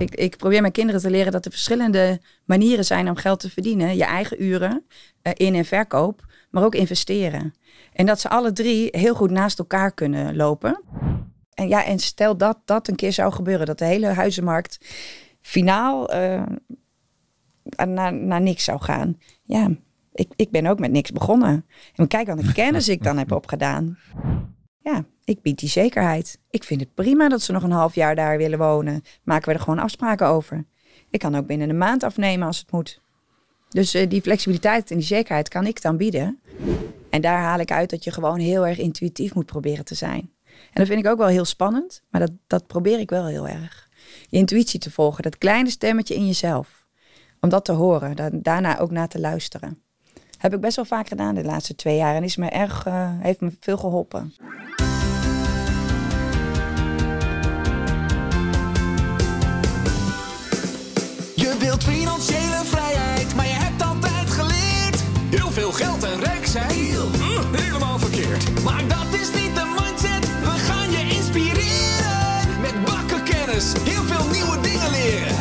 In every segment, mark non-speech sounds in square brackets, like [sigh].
Ik, ik probeer mijn kinderen te leren dat er verschillende manieren zijn om geld te verdienen. Je eigen uren, eh, in- en verkoop, maar ook investeren. En dat ze alle drie heel goed naast elkaar kunnen lopen. En, ja, en stel dat dat een keer zou gebeuren, dat de hele huizenmarkt finaal eh, naar, naar niks zou gaan. Ja, ik, ik ben ook met niks begonnen. En kijk aan de [laughs] kennis ik dan heb opgedaan. Ja, ik bied die zekerheid. Ik vind het prima dat ze nog een half jaar daar willen wonen. Maken we er gewoon afspraken over. Ik kan ook binnen een maand afnemen als het moet. Dus eh, die flexibiliteit en die zekerheid kan ik dan bieden. En daar haal ik uit dat je gewoon heel erg intuïtief moet proberen te zijn. En dat vind ik ook wel heel spannend, maar dat, dat probeer ik wel heel erg. Je intuïtie te volgen, dat kleine stemmetje in jezelf. Om dat te horen, daarna ook naar te luisteren. Heb ik best wel vaak gedaan de laatste twee jaar en is me erg, uh, heeft me veel geholpen. Je wilt financiële vrijheid, maar je hebt altijd geleerd. Heel veel geld en rijk zijn, hm, helemaal verkeerd. Maar dat is niet de mindset, we gaan je inspireren. Met bakken kennis, heel veel nieuwe dingen leren.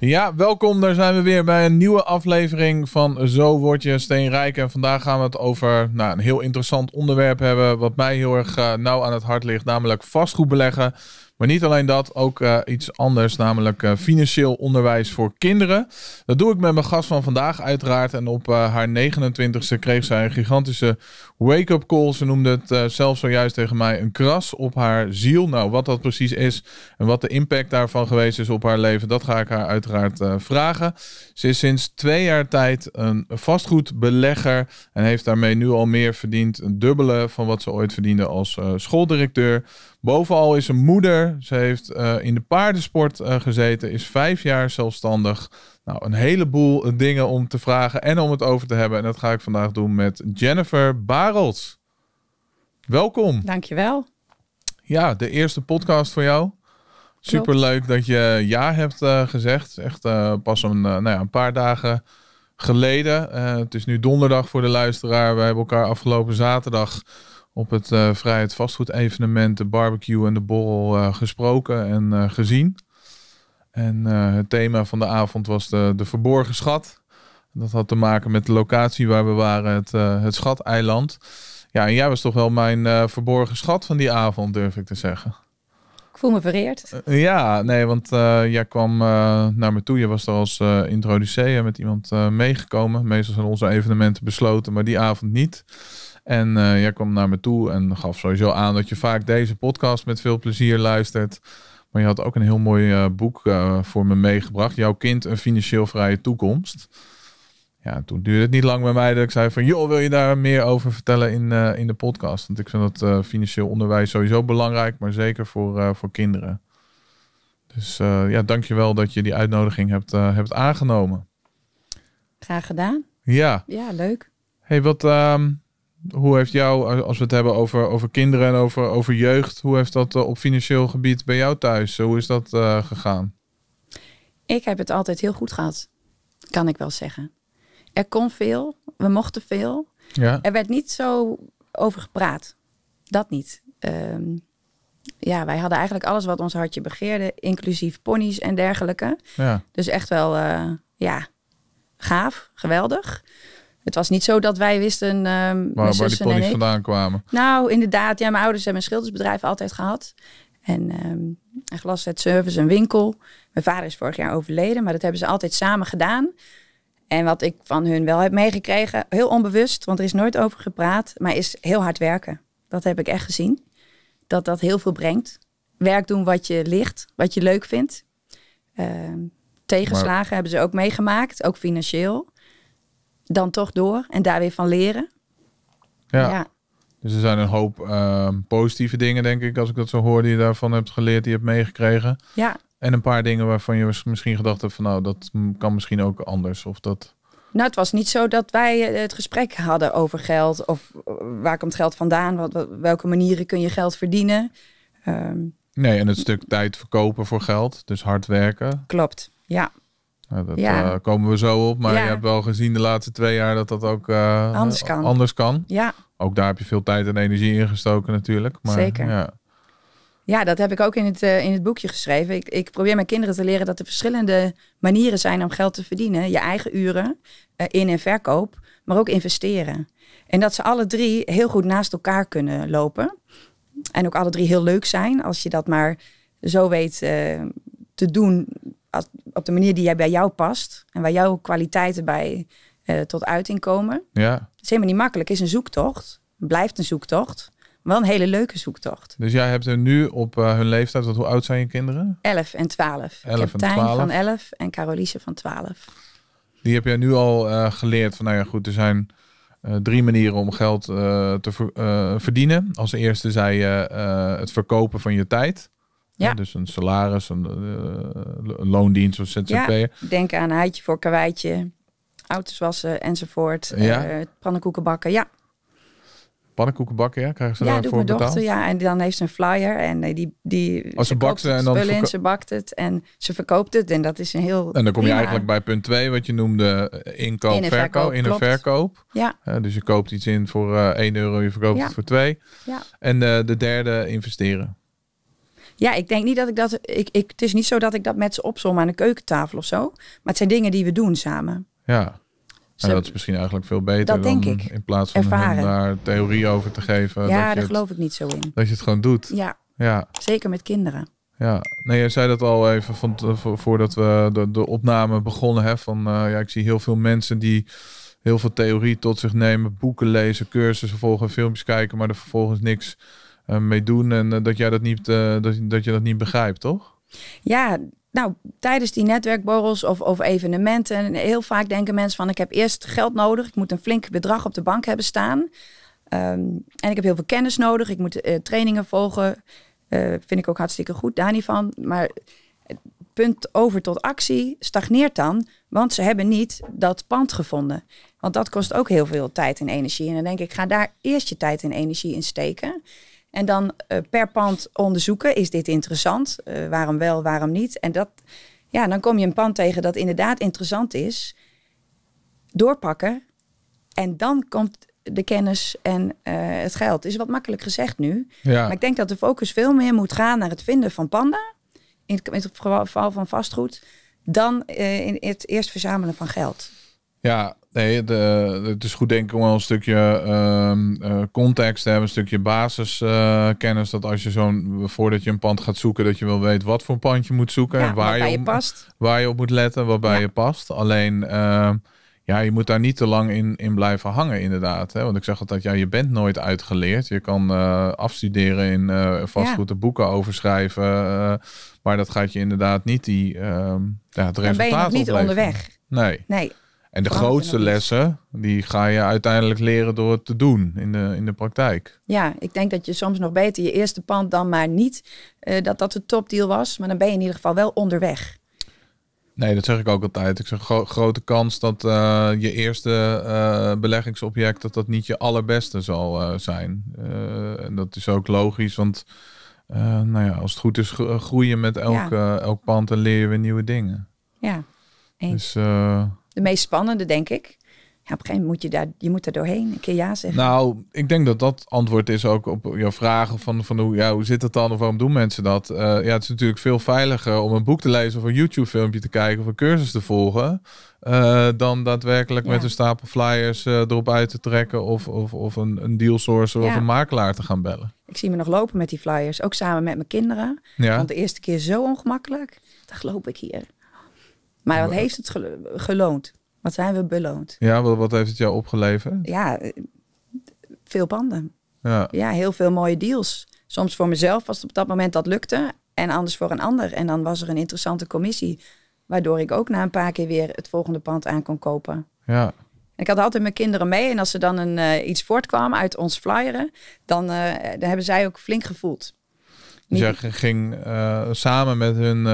Ja, welkom. Daar zijn we weer bij een nieuwe aflevering van Zo Word Je Steenrijk. En vandaag gaan we het over nou, een heel interessant onderwerp hebben. Wat mij heel erg uh, nauw aan het hart ligt, namelijk vastgoed beleggen. Maar niet alleen dat, ook eh, iets anders, namelijk eh, financieel onderwijs voor kinderen. Dat doe ik met mijn gast van vandaag, uiteraard. En op haar 29ste kreeg zij een gigantische wake-up call. Ze noemde het uh, eh, zelf zojuist tegen mij een kras op haar ziel. Nou, wat dat precies is en wat de impact daarvan geweest is op haar leven, dat ga ik haar uiteraard eh, vragen. Ze is sinds twee jaar tijd een vastgoedbelegger en heeft daarmee nu al meer verdiend, een dubbele van wat ze ooit verdiende als eh, schooldirecteur. Bovenal is ze moeder. Ze heeft in de paardensport gezeten, is vijf jaar zelfstandig. Nou, een heleboel dingen om te vragen en om het over te hebben. En dat ga ik vandaag doen met Jennifer Barels. Welkom. Dankjewel. Ja, de eerste podcast voor jou. Superleuk dat je ja hebt eh, gezegd. Echt eh, pas een, eh, nou ja, een paar dagen geleden. het is nu donderdag voor de luisteraar. We hebben elkaar afgelopen zaterdag op het Vrijheid Vastgoed evenement, de barbecue en de borrel gesproken en gezien. En eh, het thema van de avond was de, de verborgen schat. Dat had te maken met de locatie waar we waren, het, eh, het Schateiland. Ja, en jij was toch wel mijn eh, verborgen schat van die avond, durf ik te zeggen. Ik voel me vereerd. ja, nee, want jij kwam naar me toe. Je was er als uh, introduceer met iemand meegekomen. Meestal zijn onze evenementen besloten, maar die avond niet. En jij kwam naar me toe en gaf sowieso aan dat je vaak deze podcast met veel plezier luistert. Maar je had ook een heel mooi eh, boek eh, voor me meegebracht. Jouw kind een financieel vrije toekomst. Ja, toen duurde het niet lang bij mij dat ik zei van... joh, wil je daar meer over vertellen in, eh, in de podcast? Want ik vind dat financieel onderwijs sowieso belangrijk... maar zeker voor, voor kinderen. Dus uh, ja, dankjewel dat je die uitnodiging hebt, hebt aangenomen. Graag gedaan. Ja. Ja, leuk. hey, wat, um, hoe heeft jou, als we het hebben over, over kinderen en over, over jeugd, hoe heeft dat eh, op financieel gebied bij jou thuis? Hoe is dat eh, gegaan? Ik heb het altijd heel goed gehad, kan ik wel zeggen. Er kon veel, we mochten veel. Ja. Er werd niet zo over gepraat. Dat niet. Ehm, ja, wij hadden eigenlijk alles wat ons hartje begeerde, inclusief ponies en dergelijke. Ja. Dus echt wel, eh, ja, gaaf, geweldig. Het was niet zo dat wij wisten. Ehm, waar, waar die ponies vandaan kwamen. Nou, inderdaad. Ja, mijn ouders hebben een schildersbedrijf altijd gehad. En um, een het service, een winkel. Mijn vader is vorig jaar overleden, maar dat hebben ze altijd samen gedaan. En wat ik van hun wel heb meegekregen, heel onbewust, want er is nooit over gepraat, maar is heel hard werken. Dat heb ik echt gezien. Dat dat heel veel brengt. Werk doen wat je ligt, wat je leuk vindt. Ehm, tegenslagen hebben ze ook meegemaakt, ook financieel dan toch door en daar weer van leren. Ja. ja. Dus er zijn een hoop ehm, positieve dingen, denk ik, als ik dat zo hoor, die je daarvan hebt geleerd, die je hebt meegekregen. Ja. En een paar dingen waarvan je misschien gedacht hebt van nou, dat kan misschien ook anders. Of dat... Nou, het was niet zo dat wij eh, het gesprek hadden over geld. Of eh, waar komt geld vandaan? Wat, welke manieren kun je geld verdienen? Ehm, nee, en het stuk tijd verkopen voor geld. Dus hard werken. Klopt, ja. Nou, dat ja. Eh, komen we zo op. Maar je hebt wel gezien de laatste twee jaar dat dat ook eh, anders, kan. anders kan. Ja. Ook daar heb je veel tijd en energie in gestoken natuurlijk. Maar, Zeker. Ja. dat heb ik ook in het, eh, in het boekje geschreven. Ik, ik probeer mijn kinderen te leren dat er verschillende manieren zijn om geld te verdienen. Je eigen uren, in- en verkoop, maar ook investeren. En dat ze alle drie heel goed naast elkaar kunnen lopen. En ook alle drie heel leuk zijn als je dat maar zo weet te doen op de manier die jij bij jou past en waar jouw kwaliteiten bij eh, tot uiting komen. Ja. Dat is helemaal niet makkelijk. is een zoektocht. Blijft een zoektocht. Maar wel een hele leuke zoektocht. Dus jij hebt er nu op eh, hun leeftijd, Wat? hoe oud zijn je kinderen? Elf en 12. Elf en Tijn van 11 en Carolice van 12. Die heb jij nu al eh, geleerd van, nou ja goed, er zijn drie manieren om geld te verdienen. Als eerste zei je het verkopen van je tijd. Ja. Dus een salaris, een, eh, een loondienst of ZZP'er. Ja, denk aan een heitje voor karweitje, auto's wassen enzovoort. Ja. Eh, pannenkoeken bakken, ja. Pannenkoeken bakken, ja? Krijgen ze ja, daarvoor betaald? Ja, ja. En dan heeft ze een flyer en eh, die... die oh, ze, bakt en dan in, ze bakt het en ze verkoopt het. En dat is een heel... En dan kom je eigenlijk bij punt 2, wat je noemde inkoop, in verkoop. In een verkoop. Ja. dus je koopt iets in voor uh, 1 euro, je verkoopt het voor 2. Ja. En de derde, investeren. Ja, ik denk niet dat ik dat. Ik, ik, het is niet zo dat ik dat met ze opzom aan de keukentafel of zo. Maar het zijn dingen die we doen samen. Ja. En dat is misschien eigenlijk veel beter dat dan denk ik. in plaats van Ervaren. daar theorie over te geven. Ja, daar geloof ik niet zo in. Dat je het gewoon doet. Ja. ja. Zeker met kinderen. Ja, nee, jij zei dat al even van, voordat we de, de opname begonnen. Hè, van, eh, ja, ik zie heel veel mensen die heel veel theorie tot zich nemen, boeken lezen, cursussen volgen, filmpjes kijken, maar er vervolgens niks eh, mee doen en eh, dat, jij dat, niet, eh, dat, dat je dat niet begrijpt, toch? Ja, nou, tijdens die netwerkborrels of, of evenementen, heel vaak denken mensen van ik heb eerst geld nodig, ik moet een flink bedrag op de bank hebben staan. Ehm, en ik heb heel veel kennis nodig, ik moet trainingen volgen. vind ik ook hartstikke goed, daar niet van. Maar het punt over tot actie stagneert dan, want ze hebben niet dat pand gevonden. Want dat kost ook heel veel tijd en energie. En dan denk ik, ga daar eerst je tijd en energie in steken. En dan eh, per pand onderzoeken, is dit interessant? Eh, waarom wel, waarom niet? En dat, ja, dan kom je een pand tegen dat inderdaad interessant is. Doorpakken. En dan komt de kennis en eh, het geld. Is wat makkelijk gezegd nu. Ja. Maar ik denk dat de focus veel meer moet gaan naar het vinden van panden. In het, in het geval van vastgoed. Dan in het eerst verzamelen van geld. Ja, Nee, het is goed denk ik om wel een stukje ehm, eh, context te hebben, een stukje basiskennis. Eh, dat als je zo'n, voordat je een pand gaat zoeken, dat je wel weet wat voor pand je moet zoeken. waar je, op, Waar je op moet letten, waarbij ja. je past. Alleen, ehm, ja, je moet daar niet te lang in, in blijven hangen inderdaad. Hè? Want ik zeg altijd, ja, je bent nooit uitgeleerd. Je kan eh, afstuderen in vastgoed, ja. boeken overschrijven. maar dat gaat je inderdaad niet die, ehm, ja, het resultaat ben je niet onderweg. Nee. Nee. En de grootste lessen, die ga je uiteindelijk leren door het te doen in de, in de praktijk. Ja, ik denk dat je soms nog beter je eerste pand dan maar niet, eh, dat dat de topdeal was. Maar dan ben je in ieder geval wel onderweg. Nee, dat zeg ik ook altijd. Ik zeg grote kans dat eh, je eerste eh, beleggingsobject dat dat niet je allerbeste zal zijn. en dat is ook logisch, want nou ja, als het goed is, groeien met elk, elk pand en leer je weer nieuwe dingen. Ja, eens. Dus, de meest spannende, denk ik. Ja, op een gegeven moment moet je daar, je moet daar doorheen een keer ja zeggen. Nou, ik denk dat dat antwoord is ook op jouw vragen van, van hoe, ja, hoe zit dat dan of waarom doen mensen dat? Eh, ja, het is natuurlijk veel veiliger om een boek te lezen of een YouTube filmpje te kijken of een cursus te volgen. Eh, dan daadwerkelijk met een stapel flyers eh, erop uit te trekken of, of, of een, een dealsourcer of een makelaar te gaan bellen. Ik zie me nog lopen met die flyers, ook samen met mijn kinderen. Want de eerste keer zo ongemakkelijk. Dacht, loop ik hier maar wat heeft het geloond? Wat zijn we beloond? Ja, wat, heeft het jou opgeleverd? Ja, veel panden. Ja. ja, heel veel mooie deals. Soms voor mezelf, als het op dat moment dat lukte. En anders voor een ander. En dan was er een interessante commissie. Waardoor ik ook na een paar keer weer het volgende pand aan kon kopen. Ja. Ik had altijd mijn kinderen mee. En als ze dan een, uh, iets voortkwam uit ons flyeren, dan, eh, dan hebben zij ook flink gevoeld. Dus jij ging eh, samen met hun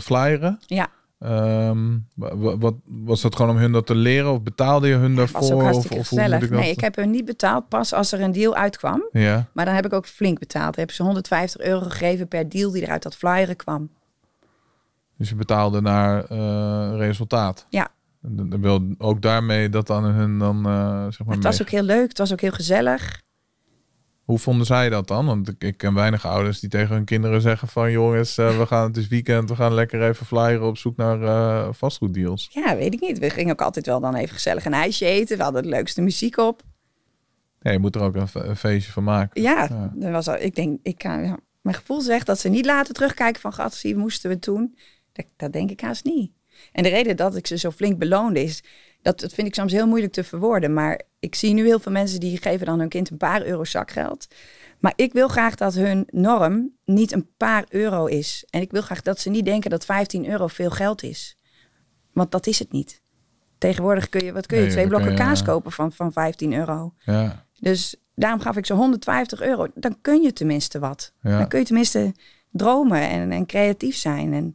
flyeren? Ja. Ehm, wat, was dat gewoon om hun dat te leren of betaalde je hun daarvoor? of, ik Nee, ik heb hun niet betaald pas als er een deal uitkwam. Ja. Maar dan heb ik ook flink betaald. Ik heb ze 150 euro gegeven per deal die er uit dat flyeren kwam. Dus je betaalde naar eh, resultaat? Ja. Dan wil ook daarmee dat aan hun dan eh, zeg maar. Het was ook heel leuk, het was ook heel gezellig. Hoe vonden zij dat dan? Want ik, ik, ken weinig ouders die tegen hun kinderen zeggen van jongens, eh, we gaan het is weekend, we gaan lekker even flyeren op zoek naar uh, vastgoeddeals. Ja, weet ik niet. We gingen ook altijd wel dan even gezellig een ijsje eten. We hadden de leukste muziek op. Ja, je moet er ook een, een feestje van maken. Ja, was al, ik denk, ik kan, eh, ja, mijn gevoel zegt dat ze niet laten terugkijken van gat, zie moesten we toen. Dat, dat denk ik haast niet. En de reden dat ik ze zo flink beloonde is, dat, dat vind ik soms heel moeilijk te verwoorden. Maar ik zie nu heel veel mensen die geven dan hun kind een paar euro zakgeld. Maar ik wil graag dat hun norm niet een paar euro is. En ik wil graag dat ze niet denken dat 15 euro veel geld is. Want dat is het niet. Tegenwoordig kun je, wat kun je, twee blokken kaas kopen van, van 15 euro. Ja. Dus daarom gaf ik ze 150 euro. Dan kun je tenminste wat. Dan kun je tenminste dromen en, en creatief zijn. En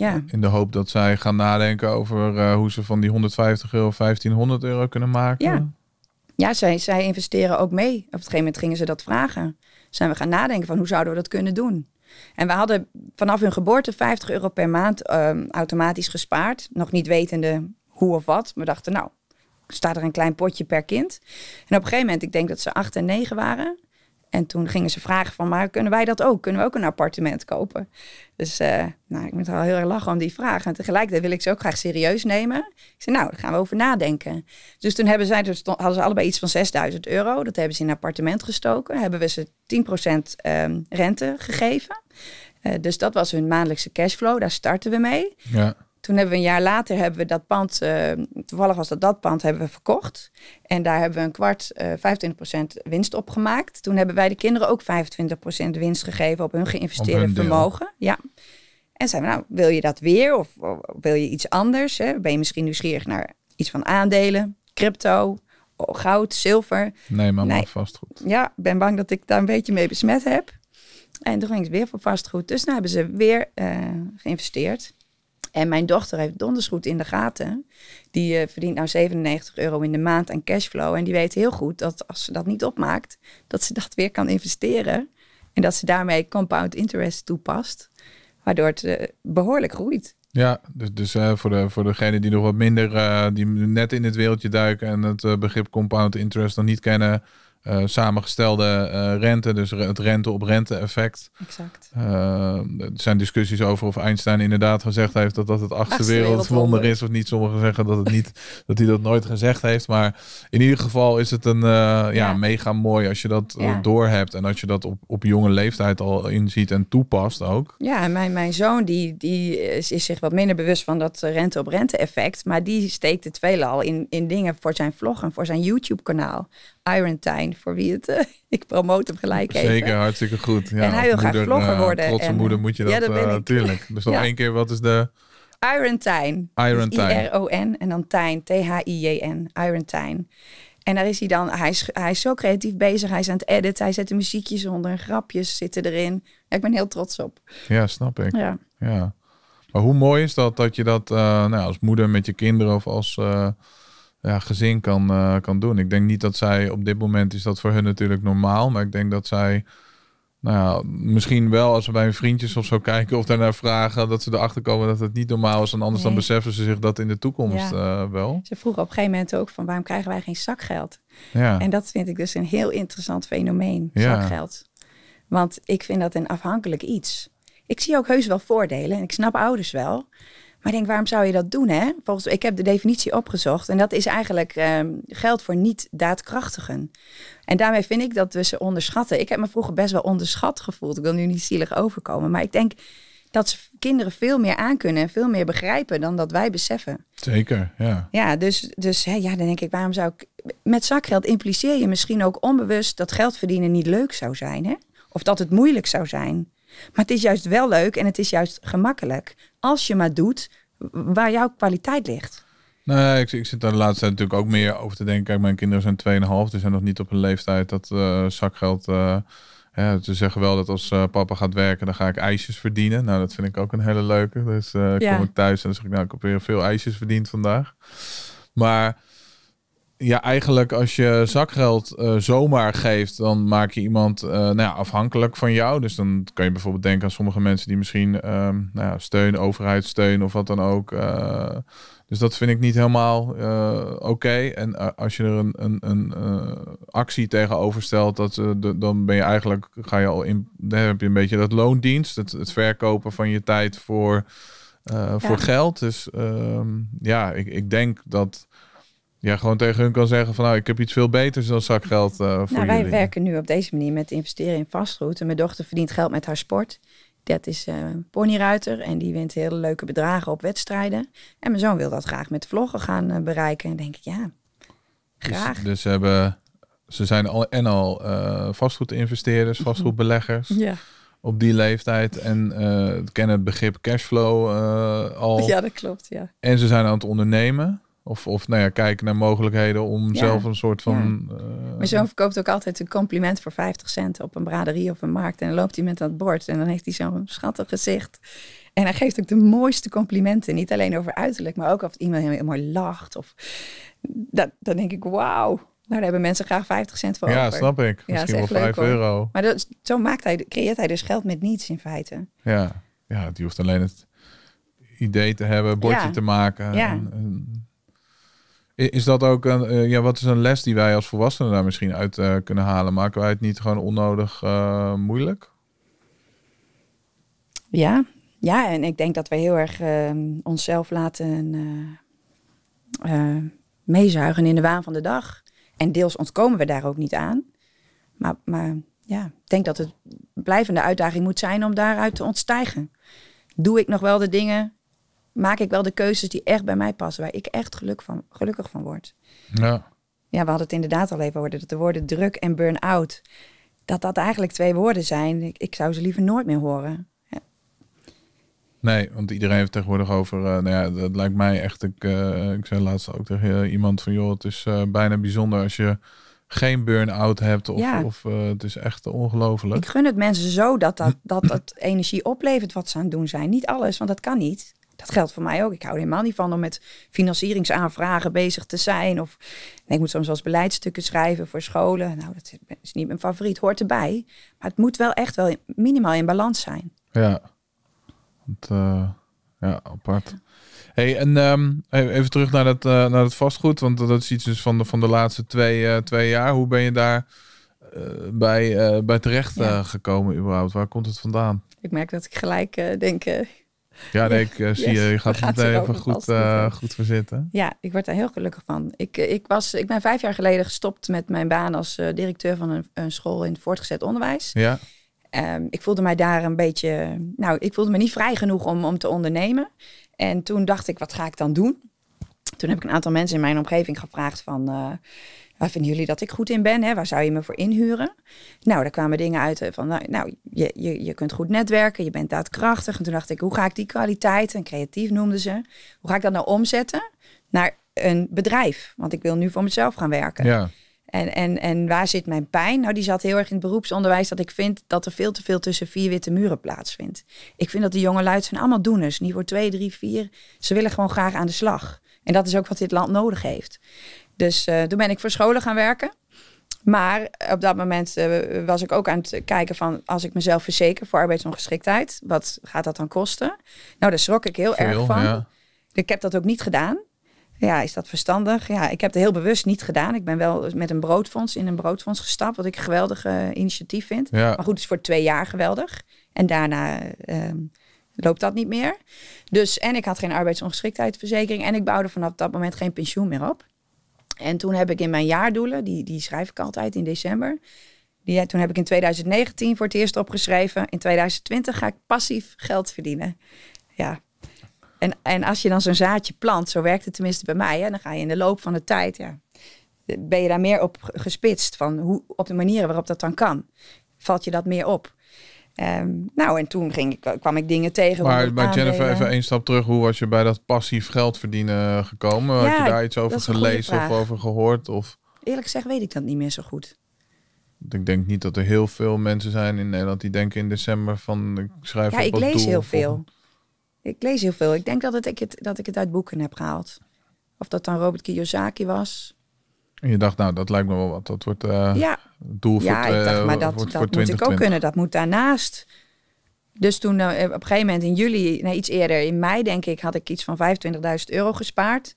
ja. In de hoop dat zij gaan nadenken over eh, hoe ze van die 150 euro 1500 euro kunnen maken. Ja, ja zij, zij investeren ook mee. Op het gegeven moment gingen ze dat vragen. Zijn we gaan nadenken van hoe zouden we dat kunnen doen? En we hadden vanaf hun geboorte 50 euro per maand ehm, automatisch gespaard. Nog niet wetende hoe of wat. We dachten, nou, staat er een klein potje per kind. En op een gegeven moment, ik denk dat ze acht en negen waren, en toen gingen ze vragen van, maar kunnen wij dat ook? Kunnen we ook een appartement kopen? Dus eh, nou, ik moet al heel erg lachen om die vraag. En tegelijkertijd wil ik ze ook graag serieus nemen. Ik zei, nou, daar gaan we over nadenken. Dus toen hebben zij, dus hadden ze allebei iets van 6000 euro. Dat hebben ze in een appartement gestoken. Hebben we ze 10% ehm, rente gegeven. Eh, dus dat was hun maandelijkse cashflow. Daar starten we mee. Ja toen hebben we een jaar later hebben we dat pand, eh, toevallig was dat dat pand, hebben we verkocht. En daar hebben we een kwart, 25% eh, winst op gemaakt. Toen hebben wij de kinderen ook 25% winst gegeven op hun geïnvesteerde vermogen. Ja. En zeiden we, nou, wil je dat weer? Of, wil je iets anders? Hè? Ben je misschien nieuwsgierig naar iets van aandelen, crypto, goud, zilver? Nee, maar, vastgoed. Ja, ben bang dat ik daar een beetje mee besmet heb. En toen ging het weer voor vastgoed. Dus toen hebben ze weer eh, geïnvesteerd. En mijn dochter heeft dondersgoed in de gaten. Die eh, verdient nou 97 euro in de maand aan cashflow. En die weet heel goed dat als ze dat niet opmaakt, dat ze dat weer kan investeren. En dat ze daarmee compound interest toepast. Waardoor het eh, behoorlijk groeit. Ja, dus, dus eh, voor, de, voor degenen die nog wat minder, die net in het wereldje duiken en het begrip compound interest nog niet kennen eh, samengestelde eh, rente, dus het rente op rente effect. Exact. Eh, er zijn discussies over of Einstein inderdaad gezegd heeft dat dat het achtste, wereldwonder is of niet. Sommigen zeggen dat, het niet, dat hij dat nooit gezegd heeft. Maar in ieder geval is het een ja, ja, mega mooi als je dat doorhebt en als je dat op, op jonge leeftijd al inziet en toepast ook. Ja, en mijn, mijn zoon die, die is, is zich wat minder bewust van dat rente op rente effect. Maar die steekt het al in, in dingen voor zijn vlog en voor zijn YouTube kanaal. Irentijn, voor wie het, eh, [laughs] ik promoot hem gelijk Zeker, hartstikke goed. Ja, en hij wil graag vlogger nou worden. Trotse en, moeder moet je dat, ja, dat natuurlijk. Eh, [laughs] dus dan ja. één keer, wat is de... Irentijn. I-R-O-N dus en dan Tijn, T-H-I-J-N, Irentijn. En daar is hij dan, hij is, hij is zo creatief bezig. Hij is aan het editen, hij zet de muziekjes onder, grapjes zitten erin. ik ben heel trots op. Ja, snap ik. Ja. ja. Maar hoe mooi is dat, dat je dat eh, nou, als moeder met je kinderen of als ja, gezin kan, eh, kan doen. Ik denk niet dat zij op dit moment is dat voor hun natuurlijk normaal. Maar ik denk dat zij, nou ja, misschien wel als we bij hun vriendjes of zo kijken of daarnaar vragen, dat ze erachter komen dat het niet normaal is. En anders dan beseffen ze zich dat in de toekomst eh, wel. Ze vroegen op een gegeven moment ook van waarom krijgen wij geen zakgeld? Ja. En dat vind ik dus een heel interessant fenomeen, ja. zakgeld. Want ik vind dat een afhankelijk iets. Ik zie ook heus wel voordelen en ik snap ouders wel. Maar ik denk, waarom zou je dat doen? Hè? Volgens, ik heb de definitie opgezocht en dat is eigenlijk ehm, geld voor niet daadkrachtigen. En daarmee vind ik dat we ze onderschatten. Ik heb me vroeger best wel onderschat gevoeld. Ik wil nu niet zielig overkomen, maar ik denk dat ze kinderen veel meer aankunnen en veel meer begrijpen dan dat wij beseffen. Zeker, ja. Ja, dus, dus hè, ja, dan denk ik, waarom zou ik... Met zakgeld impliceer je misschien ook onbewust dat geld verdienen niet leuk zou zijn, hè? Of dat het moeilijk zou zijn. Maar het is juist wel leuk en het is juist gemakkelijk. Als je maar doet waar jouw kwaliteit ligt. Nee, ik, ik zit daar de laatste tijd natuurlijk ook meer over te denken. Kijk, mijn kinderen zijn 2,5, ze zijn nog niet op een leeftijd dat eh, zakgeld. Uh, ze zeggen wel dat als eh, papa gaat werken, dan ga ik ijsjes verdienen. Nou, dat vind ik ook een hele leuke. Dus kom ik thuis en dan zeg ik, nou, ik heb weer veel ijsjes verdiend vandaag. Maar ja, eigenlijk als je zakgeld eh, zomaar geeft, dan maak je iemand eh, nou ja, afhankelijk van jou. Dus dan kan je bijvoorbeeld denken aan sommige mensen die misschien ehm, nou ja, steun, overheidssteun of wat dan ook. Eh. dus dat vind ik niet helemaal oké. En als je er een, een, een actie tegenover stelt, dat, dan ben je eigenlijk, ga je al in, dan heb je een beetje dat loondienst, het, het verkopen van je tijd voor, voor geld. Dus ehm, ja, ik, ik denk dat ja, gewoon tegen hun kan zeggen van nou, ik heb iets veel beters dan zakgeld uh, eh, voor nou, Wij werken nu op deze manier met investeren in vastgoed. En mijn dochter verdient geld met haar sport. Dat is uh, ponyruiter en die wint hele leuke bedragen op wedstrijden. En mijn zoon wil dat graag met vloggen gaan eh, bereiken. En denk ik, ja, dus- graag. Dus, hebben, ze zijn al en al vastgoedinvesteerders, mhm. vastgoedbeleggers. ja op die leeftijd en uh, kennen het begrip cashflow al. Ja, dat klopt. Ja. En ze zijn aan het ondernemen. Of, of nou ja, kijken naar mogelijkheden om zelf een soort van. Ja. Uh, eh, Mijn zoon verkoopt ook altijd een compliment voor 50 cent op een braderie of een markt. En dan loopt hij met dat bord en dan heeft hij zo'n schattig gezicht. En hij geeft ook de mooiste complimenten. Niet alleen over uiterlijk, maar ook of iemand heel mooi lacht. Of... Dat, dan denk ik, wauw. Nou, daar hebben mensen graag 50 cent voor ja, snap ik. Ja, Misschien wel 5 euro. Maar dat, zo maakt hij, creëert hij dus geld met niets in feite. Ja, ja die hoeft alleen het idee te hebben, bordje te maken. Ja. en is dat ook een, eh, ja, wat is een les die wij als volwassenen daar misschien uit eh, kunnen halen? Maken wij het niet gewoon onnodig eh, moeilijk? Ja, ja, en ik denk dat we heel erg ehm, onszelf laten meezuigen in de waan van de dag. En deels ontkomen we daar ook niet aan. Maar, maar ja, ik denk dat het blijvende uitdaging moet zijn om daaruit te ontstijgen. Doe ik nog wel de dingen maak ik wel de keuzes die echt bij mij passen, waar ik echt geluk van, gelukkig van word. Ja. ja, we hadden het inderdaad al even over dat de woorden druk en burn-out, dat dat eigenlijk twee woorden zijn. Ik, ik zou ze liever nooit meer horen. Ja. Nee, want iedereen heeft tegenwoordig over, uh, nou ja, dat lijkt mij echt, ik, eh, ik zei laatst ook tegen iemand van, joh, het is eh, bijna bijzonder als je geen burn-out hebt. Of, of het is echt ongelooflijk. Ik gun het mensen zo dat dat, dat, dat energie oplevert wat ze aan het doen zijn. Niet alles, want dat kan niet. Dat geldt voor mij ook. Ik hou er helemaal niet van om met financieringsaanvragen bezig te zijn. Of ik moet soms als beleidstukken schrijven voor scholen. Nou, dat is niet mijn favoriet, hoort erbij. Maar het moet wel echt wel minimaal in balans zijn. Ja, eh, ja apart. Hey, en ehm, even terug naar dat, eh, naar dat vastgoed, want dat is iets dus van de, van de laatste twee, eh, twee jaar. Hoe ben je daar bij, bij terecht gekomen überhaupt? Waar komt het vandaan? Ik merk dat ik gelijk denk, ja, ik eh, [laughs] zie je. Je gaat, het er even goed, uh, goed voor zitten. Ja, ik word daar heel gelukkig van. Ik, eh, ik, was, ik ben vijf jaar geleden gestopt met mijn baan als directeur van een, een, school in het voortgezet onderwijs. Ja. Ehm, ik voelde mij daar een beetje. Nou, ik voelde me niet vrij genoeg om, om te ondernemen. En toen dacht ik, wat ga ik dan doen? Toen heb ik een aantal mensen in mijn omgeving gevraagd van waar vinden jullie dat ik goed in ben? Hè? Waar zou je me voor inhuren? Nou, daar kwamen dingen uit eh, van, nou, nou, je, je, je kunt goed netwerken, je bent daadkrachtig. En toen dacht ik, hoe ga ik die kwaliteit, en creatief noemden ze, hoe ga ik dat nou omzetten naar een bedrijf? Want ik wil nu voor mezelf gaan werken. Ja. En, en, en waar zit mijn pijn? Nou, die zat heel erg in het beroepsonderwijs dat ik vind dat er veel te veel tussen vier witte muren plaatsvindt. Ik vind dat de jonge luid zijn allemaal doeners. voor twee, drie, vier. Ze willen gewoon graag aan de slag. En dat is ook wat dit land nodig heeft. Dus eh, toen ben ik voor scholen gaan werken. Maar op dat moment eh, was ik ook aan het kijken van als ik mezelf verzeker voor arbeidsongeschiktheid, wat gaat dat dan kosten? Nou, daar schrok ik heel erg van. Ik heb dat ook niet gedaan. Ja, is dat verstandig? Ja, ik heb het heel bewust niet gedaan. Ik ben wel met een broodfonds in een broodfonds gestapt, wat ik een geweldig initiatief vind. Ja. Maar goed, het is voor twee jaar geweldig. En daarna ehm, loopt dat niet meer. Dus en ik had geen arbeidsongeschiktheidsverzekering en ik bouwde vanaf dat moment geen pensioen meer op. En toen heb ik in mijn jaardoelen, die, die schrijf ik altijd in december. Die, eh, toen heb ik in 2019 voor het eerst opgeschreven. In 2020 ga ik passief geld verdienen. Ja. En, en als je dan zo'n zaadje plant, zo werkt het tenminste bij mij. Hè, dan ga je in de loop van de tijd, ja, ben je daar meer op gespitst. Van hoe, op de manieren waarop dat dan kan. Valt je dat meer op. Ehm, nou, en toen ging ik, kwam ik dingen tegen. Maar, maar Jennifer, even één stap terug. Hoe was je bij dat passief geld verdienen gekomen? Heb Had je daar iets over gelezen of over gehoord? Of? Eerlijk gezegd weet ik dat niet meer zo goed. Ik denk niet dat er heel veel mensen zijn in Nederland die denken in december van ik schrijf. Ja, ik lees heel veel. Ik lees heel veel. Ik denk dat, het, ik het, dat ik het uit boeken heb gehaald. Of dat dan Robert Kiyosaki was. En je dacht, nou, dat lijkt me wel wat. Dat wordt uh, doel voor voor Ja, ik dacht, eh, maar dat, dat moet ik ook kunnen. Dat moet daarnaast. Dus toen eh, op een gegeven moment in juli, nee, iets eerder, in mei denk ik, had ik iets van 25.000 euro gespaard.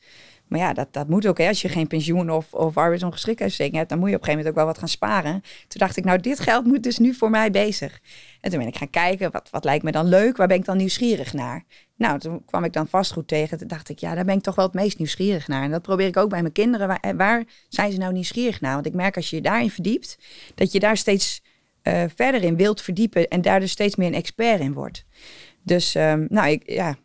Maar ja, dat, dat moet ook. Hè. Als je geen pensioen of, of arbeidsongeschiktheidsverzekering hebt, dan moet je op een gegeven moment ook wel wat gaan sparen. Toen dacht ik, nou, dit geld moet dus nu voor mij bezig. En toen ben ik gaan kijken, wat, wat lijkt me dan leuk? Waar ben ik dan nieuwsgierig naar? Nou, toen kwam ik dan vastgoed tegen. Toen dacht ik, ja, daar ben ik toch wel het meest nieuwsgierig naar. En dat probeer ik ook bij mijn kinderen. Waar, waar zijn ze nou nieuwsgierig naar? Want ik merk als je je daarin verdiept, dat je daar steeds eh, verder in wilt verdiepen en daar dus steeds meer een expert in wordt. Dus ehm, nou, ik, ja,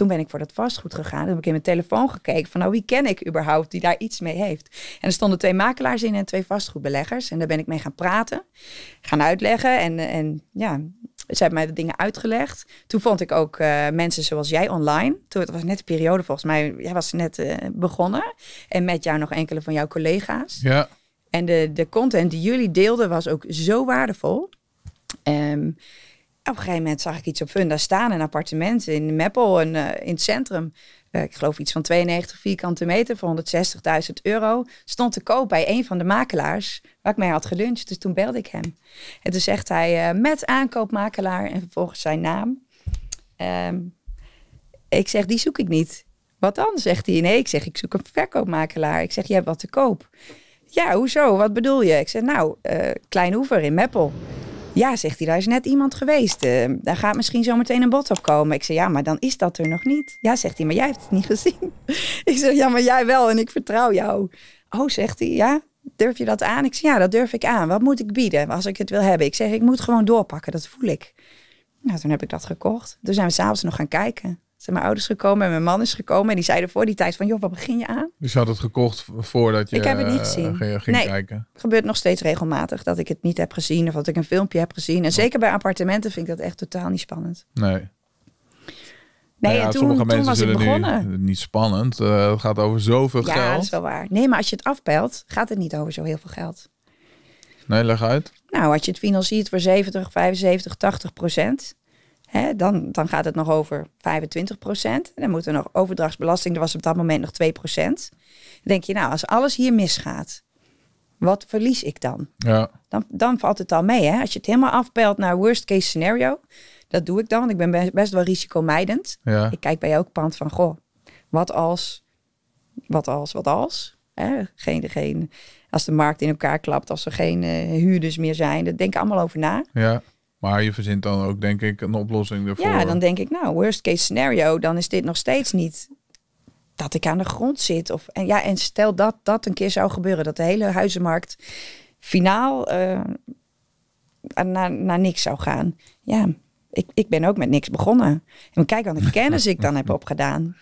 toen ben ik voor dat vastgoed gegaan. En heb ik in mijn telefoon gekeken van nou, wie ken ik überhaupt die daar iets mee heeft. En er stonden twee makelaars in en twee vastgoedbeleggers. En daar ben ik mee gaan praten, gaan uitleggen. En, en ja, ze hebben mij de dingen uitgelegd. Toen vond ik ook eh, mensen zoals jij online. Toen het was net de periode volgens mij, jij was net eh, begonnen. En met jou nog enkele van jouw collega's. Ja. En de, de content die jullie deelden was ook zo waardevol. Ehm, op een gegeven moment zag ik iets op Funda staan, een appartement in Meppel, eh, in het centrum. Eh, ik geloof iets van 92 vierkante meter voor 160.000 euro. Stond te koop bij een van de makelaars waar ik mee had geluncht. Dus toen belde ik hem. En toen zegt hij eh, met aankoopmakelaar en vervolgens zijn naam. Ehm, ik zeg, die zoek ik niet. Wat dan? Zegt hij. Nee, ik zeg, ik zoek een verkoopmakelaar. Ik zeg, je hebt wat te koop. Ja, hoezo? Wat bedoel je? Ik zeg, nou, uh, Klein Hoever in Meppel. Ja, zegt hij, daar is net iemand geweest. Uh, daar gaat misschien zometeen een bot op komen. Ik zeg ja, maar dan is dat er nog niet. Ja, zegt hij, maar jij hebt het niet [laughs] gezien. ik zeg, ja, maar jij wel en ik vertrouw jou. Oh, zegt hij, ja, durf je dat aan? Ik zeg, ja, dat durf ik aan. Wat moet ik bieden als ik het wil hebben? Ik zeg, ik moet gewoon doorpakken, dat voel ik. Nou, toen heb ik dat gekocht. Toen zijn we s'avonds nog gaan kijken zijn mijn ouders gekomen en mijn man is gekomen. En die zeiden voor die tijd van, joh, wat begin je aan? Dus je had het gekocht voordat je ik heb het niet gezien. Eh, ging nee, kijken? het gebeurt nog steeds regelmatig dat ik het niet heb gezien of dat ik een filmpje heb gezien. En zeker bij appartementen vind ik dat echt totaal niet spannend. Nee. Nee, nou en toen, sommige mensen toen was het begonnen. niet spannend. Eh, het gaat over zoveel geld. Ja, dat is wel waar. Nee, maar als je het afpelt, gaat het niet over zo heel veel geld. Nee, leg uit. Nou, als je het financiert voor 70, 75, 80 procent, Hè, dan, dan gaat het nog over 25 procent. Dan moeten we nog overdrachtsbelasting, er was op dat moment nog 2 procent. Dan denk je, nou, als alles hier misgaat, wat verlies ik dan? Ja. Dan, dan valt het al mee. Hè? Als je het helemaal afpelt naar worst case scenario, dat doe ik dan, want ik ben best, wel risicomijdend. Ja. Ik kijk bij elk pand van, goh, wat als, wat als, wat als? Hè? Geen, geen, als de markt in elkaar klapt, als er geen eh, huurders meer zijn, dat denk ik allemaal over na. Ja. Maar je verzint dan ook, denk ik, een oplossing ervoor. Ja, dan denk ik, nou, worst case scenario, dan is dit nog steeds niet dat ik aan de grond zit. Of, en, ja, en stel dat dat een keer zou gebeuren, dat de hele huizenmarkt finaal eh, naar, naar niks zou gaan. Ja, ik, ik ben ook met niks begonnen. En kijk aan de [laughs] kennis ik dan heb opgedaan.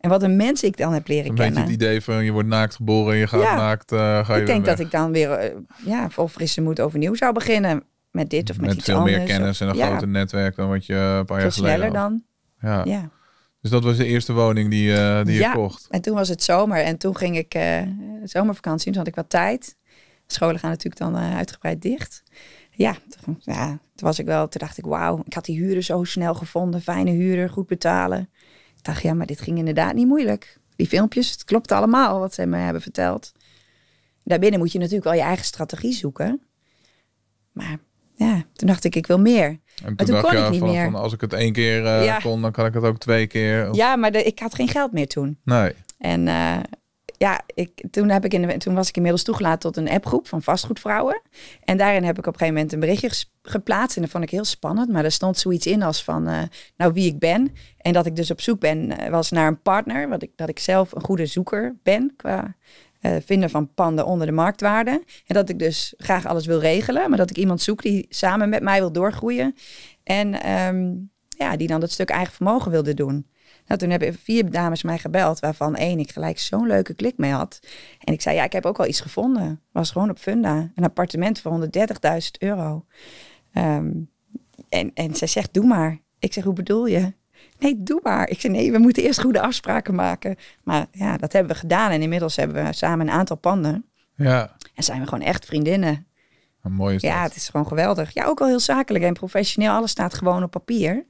En wat een mens ik dan heb leren een kennen. Een beetje het idee van je wordt naakt geboren en je gaat naakt. Uh, ga ik denk dat ik dan weer eh, ja, vol frisse moed overnieuw zou beginnen met dit of met, iets veel meer kennis en een groter netwerk dan wat je eh, een paar jaar geleden sneller had. dan. Ja. ja. Dus dat was de eerste woning die, eh, die je kocht? en toen was het zomer. En toen ging ik uh, zomervakantie. Toen had ik wat tijd. Scholen gaan natuurlijk dan uitgebreid dicht. Ja, toen, ja, toen was ik wel, toen dacht ik, wauw, ik had die huren zo snel gevonden. Fijne huren, goed betalen. Ik dacht, ja, maar dit ging inderdaad niet moeilijk. Die filmpjes, het klopt allemaal wat ze me hebben verteld. Daarbinnen moet je natuurlijk wel je eigen strategie zoeken. Maar ja, toen dacht ik, ik wil meer. En toen, dacht kon ik niet van, meer. Van, als ik het één keer eh, kon, dan kan ik het ook twee keer. Ja, maar de, ik had geen geld meer toen. Nee. En eh, ja, ik, toen, heb ik in toen was ik inmiddels toegelaten tot een appgroep van vastgoedvrouwen. En daarin heb ik op een gegeven moment een berichtje geplaatst. En dat vond ik heel spannend. Maar er stond zoiets in als van, eh, nou wie ik ben. En dat ik dus op zoek ben, was naar een partner. Wat ik, dat ik zelf een goede zoeker ben qua eh, vinden van panden onder de marktwaarde. En dat ik dus graag alles wil regelen, maar dat ik iemand zoek die samen met mij wil doorgroeien. En ehm, ja, die dan dat stuk eigen vermogen wilde doen. Nou, toen hebben vier dames mij gebeld, waarvan één ik gelijk zo'n leuke klik mee had. En ik zei, ja, ik heb ook al iets gevonden. Was gewoon op Funda, een appartement voor 130.000 euro. Ehm, en, en zij zegt, doe maar. Ik zeg, hoe bedoel je? nee, doe maar. Ik zei, nee, we moeten eerst goede afspraken maken. Maar ja, dat hebben we gedaan. En inmiddels hebben we samen een aantal panden. Ja. En zijn we gewoon echt vriendinnen. Een mooie ja, het is gewoon geweldig. Ja, ook al heel zakelijk en professioneel. Alles staat gewoon op papier.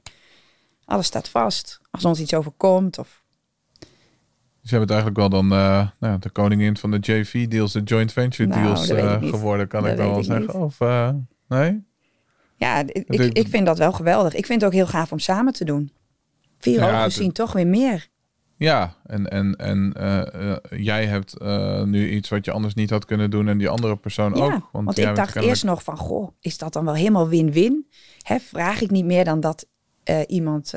Alles staat vast. Als ons iets overkomt of... Dus je hebt het eigenlijk wel dan eh, nou, de koningin van de JV-deals, de joint venture-deals nou, eh, geworden, kan ik wel, wel zeggen. Of eh, nee? Ja, ik, ik vind dat wel geweldig. Ik vind het ook heel gaaf om samen te doen. Vier ja, zien toch weer meer. Ja, en, en, en eh, eh, jij hebt eh, nu iets wat je anders niet had kunnen doen en die andere persoon ook. Want, ik dacht eerst nog van, goh, is dat dan wel helemaal win-win? Hè, vraag ik niet meer dan dat iemand,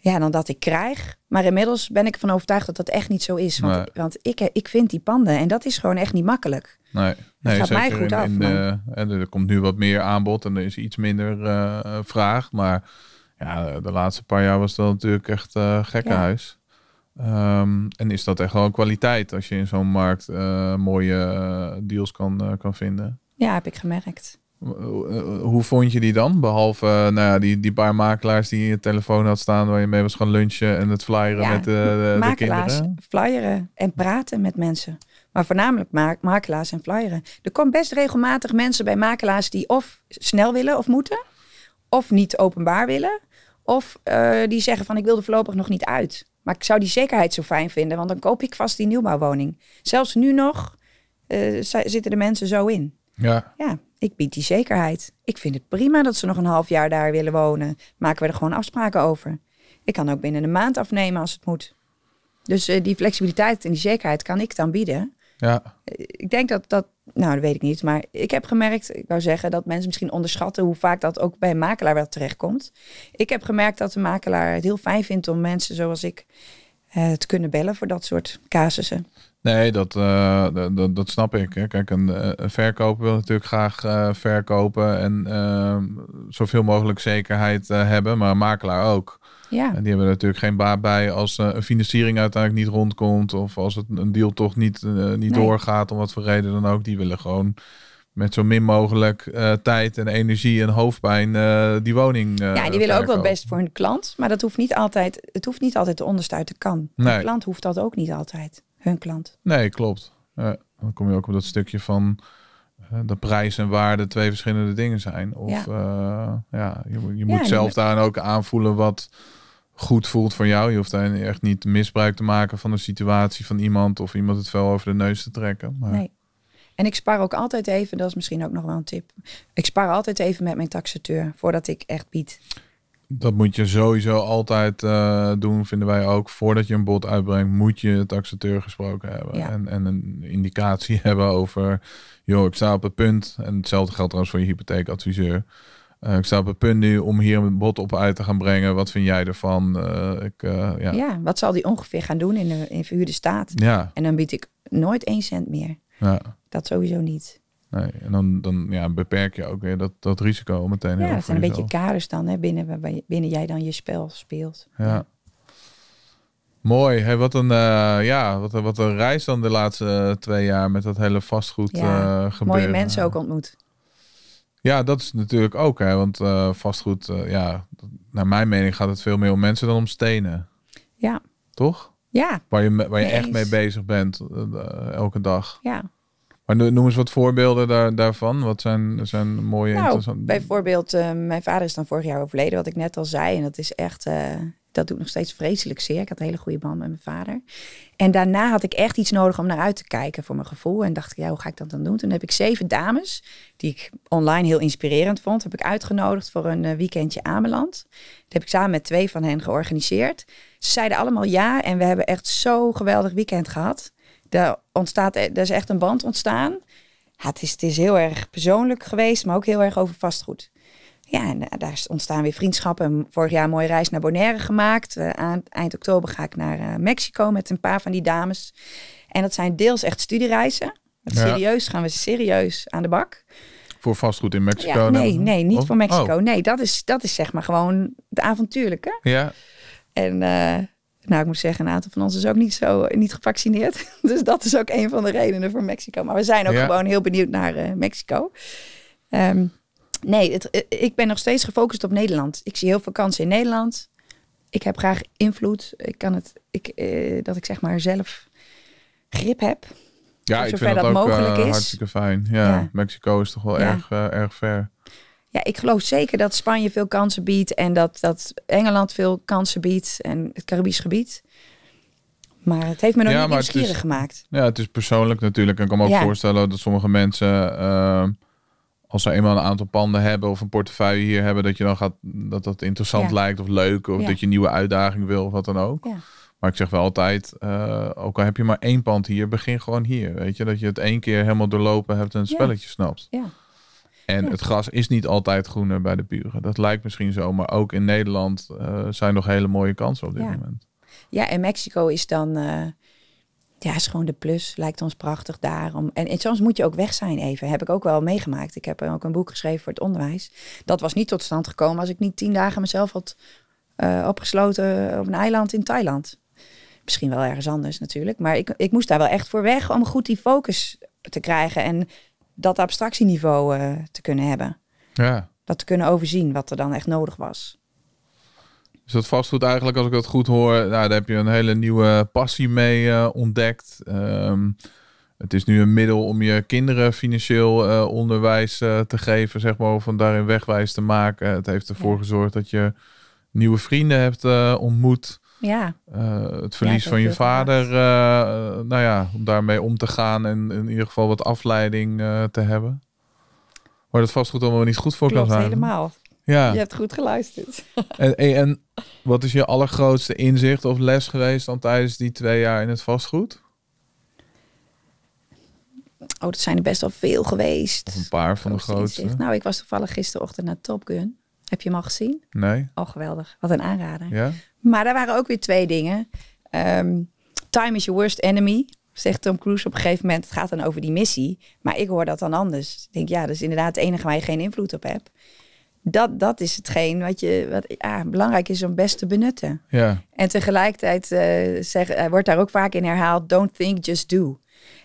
ja, dan dat ik krijg. Maar inmiddels ben ik ervan overtuigd dat dat echt niet zo is. Want, ik, want ik, ik vind die panden en dat is gewoon echt niet makkelijk. Nee, nee dat gaat mij goed af. en er komt nu wat meer aanbod en er is iets minder vraag, maar ja, de laatste paar jaar was dat natuurlijk echt uh, gekkenhuis. Ja. Ehm, en is dat echt wel kwaliteit als je in zo'n markt eh, mooie eh, deals kan, kan vinden? Ja, heb ik gemerkt. Hoe vond je die dan? Behalve nou ja, die, die paar makelaars die je telefoon had staan waar je mee was gaan lunchen en het flyeren met de, makelaars, flyeren en praten met mensen. Maar voornamelijk mak makelaars en flyeren. Er komen best regelmatig mensen bij makelaars die of snel willen of moeten, of niet openbaar willen. Of eh, die zeggen van ik wil er voorlopig nog niet uit. Maar ik zou die zekerheid zo fijn vinden, want dan koop ik vast die nieuwbouwwoning. Zelfs nu nog eh, zitten de mensen zo in. Ja. ja, ik bied die zekerheid. Ik vind het prima dat ze nog een half jaar daar willen wonen. Maken we er gewoon afspraken over. Ik kan ook binnen een maand afnemen als het moet. Dus eh, die flexibiliteit en die zekerheid kan ik dan bieden. Ja. ik denk dat, dat nou, dat weet ik niet. Maar ik heb gemerkt, ik wou zeggen dat mensen misschien onderschatten hoe vaak dat ook bij een makelaar wel terechtkomt. Ik heb gemerkt dat de makelaar het heel fijn vindt om mensen zoals ik eh, te kunnen bellen voor dat soort casussen. Nee, dat, eh, dat, dat, snap ik. Hè. Kijk, een, eh, verkoper wil natuurlijk graag verkopen en ehm, zoveel mogelijk zekerheid hebben, maar makelaar ook. Ja. En die hebben natuurlijk geen baat bij als eh, een financiering uiteindelijk niet rondkomt. Of als het een deal toch niet, eh, niet doorgaat, om wat voor reden dan ook. Die willen gewoon met zo min mogelijk eh, tijd en energie en hoofdpijn die woning. ja, die willen ook wel best voor hun klant, maar dat hoeft niet altijd. Het hoeft niet altijd te onderste uit de kan. Hun klant hoeft dat ook niet altijd. Hun klant. Nee, klopt. dan kom je ook op dat stukje van dat prijs en waarde twee verschillende dingen zijn. Of ja, ja je, je, moet zelf daarin ook aanvoelen wat goed voelt voor jou. Je hoeft daar echt niet misbruik te maken van een situatie van iemand of iemand het vel over de neus te trekken. Maar... Nee. En ik spar ook altijd even, dat is misschien ook nog wel een tip. Ik spar altijd even met mijn taxateur voordat ik echt bied. Dat moet je sowieso altijd eh, doen, vinden wij ook. Voordat je een bod uitbrengt, moet je taxateur gesproken hebben. En, en een indicatie [laughs] hebben over, joh, ik sta op het punt. En hetzelfde geldt trouwens voor je hypotheekadviseur eh, ik sta op het punt nu om hier een bod op uit te gaan brengen. Wat vind jij ervan? Eh, ik, eh, ja. ja. wat zal die ongeveer gaan doen in de verhuurde staat? Ja. En dan bied ik nooit één cent meer. Ja. Dat sowieso niet. Nee, en dan, dan ja, beperk je ook weer dat, dat risico meteen. Ja, het zijn een beetje kaders dan hè, binnen binnen jij dan je spel speelt. Ja. Mooi. Hey, wat, een, ja, wat, wat een reis dan de laatste twee jaar met dat hele vastgoed ja, Mooie mensen ook ontmoet. Ja, dat is natuurlijk ook, hè, want eh, vastgoed, eh, ja, naar mijn mening gaat het veel meer om mensen dan om stenen. Ja. Toch? Ja. Waar je, waar je echt mee bezig bent eh, elke dag. Ja. Maar noem eens wat voorbeelden daar, daarvan. Wat zijn, zijn mooie... Nou, interessante... bijvoorbeeld, mijn vader is dan vorig jaar overleden, wat ik net al zei. En dat is echt, dat doet nog steeds vreselijk zeer. Ik had een hele goede band met mijn vader. En daarna had ik echt iets nodig om naar uit te kijken voor mijn gevoel. En dacht ik, ja, hoe ga ik dat dan doen? Toen heb ik zeven dames, die ik online heel inspirerend vond, heb ik uitgenodigd voor een eh, weekendje Ameland. Dat heb ik samen met twee van hen georganiseerd. Ze zeiden allemaal ja en we hebben echt zo'n geweldig weekend gehad. Er, ontstaat, er is echt een band ontstaan. het, is, het is heel erg persoonlijk geweest, maar ook heel erg over vastgoed. Ja, en eh, daar ontstaan weer vriendschappen. Vorig jaar een mooie reis naar Bonaire gemaakt. Eh, aan eind oktober ga ik naar eh, Mexico met een paar van die dames. En dat zijn deels echt studiereizen. Serieus gaan we serieus aan de bak. Voor vastgoed in Mexico? nee, nee, niet voor Mexico. Oh. Nee, dat is, dat is zeg maar gewoon het avontuurlijke. Ja. En nou, ik moet zeggen, een aantal van ons is ook niet, zo, niet gevaccineerd. [laughs] Dus dat is ook een van de redenen voor Mexico. Maar we zijn ook gewoon heel benieuwd naar Mexico. Um, Nee, eh, ik ben nog steeds gefocust op Nederland. Ik zie heel veel kansen in Nederland. Ik heb graag invloed. Ik kan het, ik, eh, dat ik zeg maar zelf grip heb. Ja, ik vind dat, dat ook eh, hartstikke fijn. Ja, Mexico is toch wel erg, erg ver. Ja, ik geloof zeker dat Spanje veel kansen biedt en dat, dat Engeland veel kansen biedt en het Caribisch gebied. Maar het heeft me nog niet nieuwsgierig gemaakt. Ja, het is persoonlijk natuurlijk. Ik kan me ook voorstellen dat sommige mensen als ze eenmaal een aantal panden hebben of een portefeuille hier hebben, dat je dan gaat dat dat interessant lijkt of leuk of dat je nieuwe uitdaging wil of wat dan ook. Maar ik zeg wel altijd, eh, ook al heb je maar één pand hier, begin gewoon hier. Weet je, dat je het één keer helemaal doorlopen hebt en het spelletje snapt. En het gras is niet altijd groener bij de buren. Dat lijkt misschien zo, maar ook in Nederland uh, zijn nog hele mooie kansen op dit moment. Ja, en Mexico is dan. Eh, ja, is gewoon de plus. Lijkt ons prachtig daarom. En, en, soms moet je ook weg zijn even. Heb ik ook wel meegemaakt. Ik heb ook een boek geschreven voor het onderwijs. Dat was niet tot stand gekomen als ik niet tien dagen mezelf had eh, opgesloten op een eiland in Thailand. Misschien wel ergens anders natuurlijk. Maar ik, ik moest daar wel echt voor weg om goed die focus te krijgen. En dat abstractieniveau eh, te kunnen hebben. Ja. Dat te kunnen overzien wat er dan echt nodig was. Dus dat vastgoed eigenlijk, als ik dat goed hoor, nou, daar heb je een hele nieuwe passie mee eh, ontdekt. Ehm, het is nu een middel om je kinderen financieel eh, onderwijs eh, te geven, zeg maar, van daarin wegwijs te maken. Het heeft ervoor gezorgd dat je nieuwe vrienden hebt ontmoet. Ja. het verlies van je vader, nou ja, om daarmee om te gaan en in ieder geval wat afleiding te hebben. Wordt het vastgoed allemaal niet goed voor Klopt, kan zijn. helemaal. Ja. Je hebt goed geluisterd. [laughs] En, en wat is je allergrootste inzicht of les geweest dan tijdens die twee jaar in het vastgoed? Oh, dat zijn er best wel veel geweest. Of een paar van de grootste. Nou, ik was toevallig gisterochtend naar Top Gun. Heb je hem al gezien? Nee. Oh, geweldig. Wat een aanrader. Ja? Maar daar waren ook weer twee dingen. Ehm, time is your worst enemy, zegt Tom Cruise op een gegeven moment. Het gaat dan over die missie. Maar ik hoor dat dan anders. Ik denk, ja, dat is inderdaad het enige waar je geen invloed op hebt dat, dat is hetgeen wat, je, wat belangrijk is om best te benutten. Ja. En tegelijkertijd eh, zeg, wordt daar ook vaak in herhaald: don't think, just do.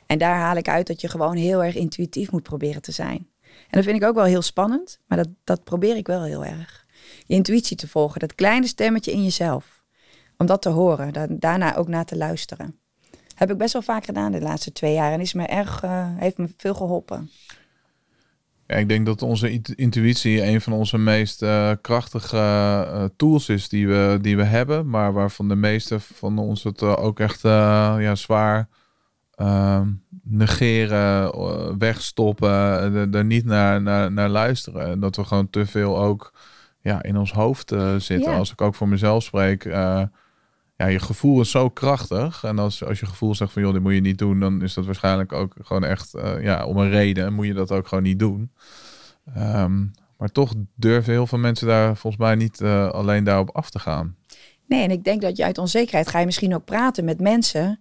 En daar haal ik uit dat je gewoon heel erg intuïtief moet proberen te zijn. En dat vind ik ook wel heel spannend, maar dat, dat probeer ik wel heel erg. Je intuïtie te volgen, dat kleine stemmetje in jezelf. Om dat te horen, daarna ook naar te luisteren. Heb ik best wel vaak gedaan de laatste twee jaar en is me erg, eh, heeft me veel geholpen. Ja, ik denk dat onze intuïtie een van onze meest eh, krachtige eh, tools is die we, die we hebben, maar waarvan de meeste van ons het eh, ook echt ja, zwaar ehm, negeren, wegstoppen, er niet naar, naar, naar luisteren. En dat we gewoon te veel ook ja, in ons hoofd zitten. Als ik ook voor mezelf spreek je gevoel is zo krachtig. En als, als je gevoel zegt van joh, dit moet je niet doen, dan is dat waarschijnlijk ook gewoon echt eh, ja, om een reden moet je dat ook gewoon niet doen. Ehm, maar toch durven heel veel mensen daar volgens mij niet eh, alleen daarop af te gaan. Nee, en ik denk dat je uit onzekerheid ga je misschien ook praten met mensen.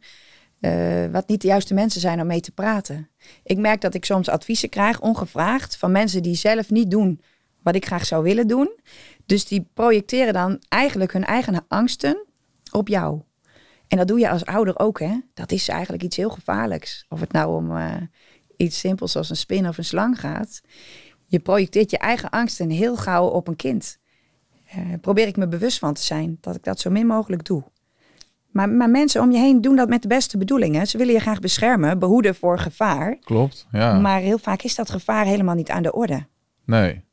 Eh, wat niet de juiste mensen zijn om mee te praten. Ik merk dat ik soms adviezen krijg, ongevraagd, van mensen die zelf niet doen wat ik graag zou willen doen. Dus die projecteren dan eigenlijk hun eigen angsten op jou. En dat doe je als ouder ook, hè? Dat is eigenlijk iets heel gevaarlijks. Of het nou om eh, iets simpels als een spin of een slang gaat. Je projecteert je eigen angsten heel gauw op een kind. Eh, probeer ik me bewust van te zijn dat ik dat zo min mogelijk doe. Maar, maar, mensen om je heen doen dat met de beste bedoelingen. Ze willen je graag beschermen, behoeden voor gevaar. Klopt, ja. Maar heel vaak is dat gevaar helemaal niet aan de orde. Nee.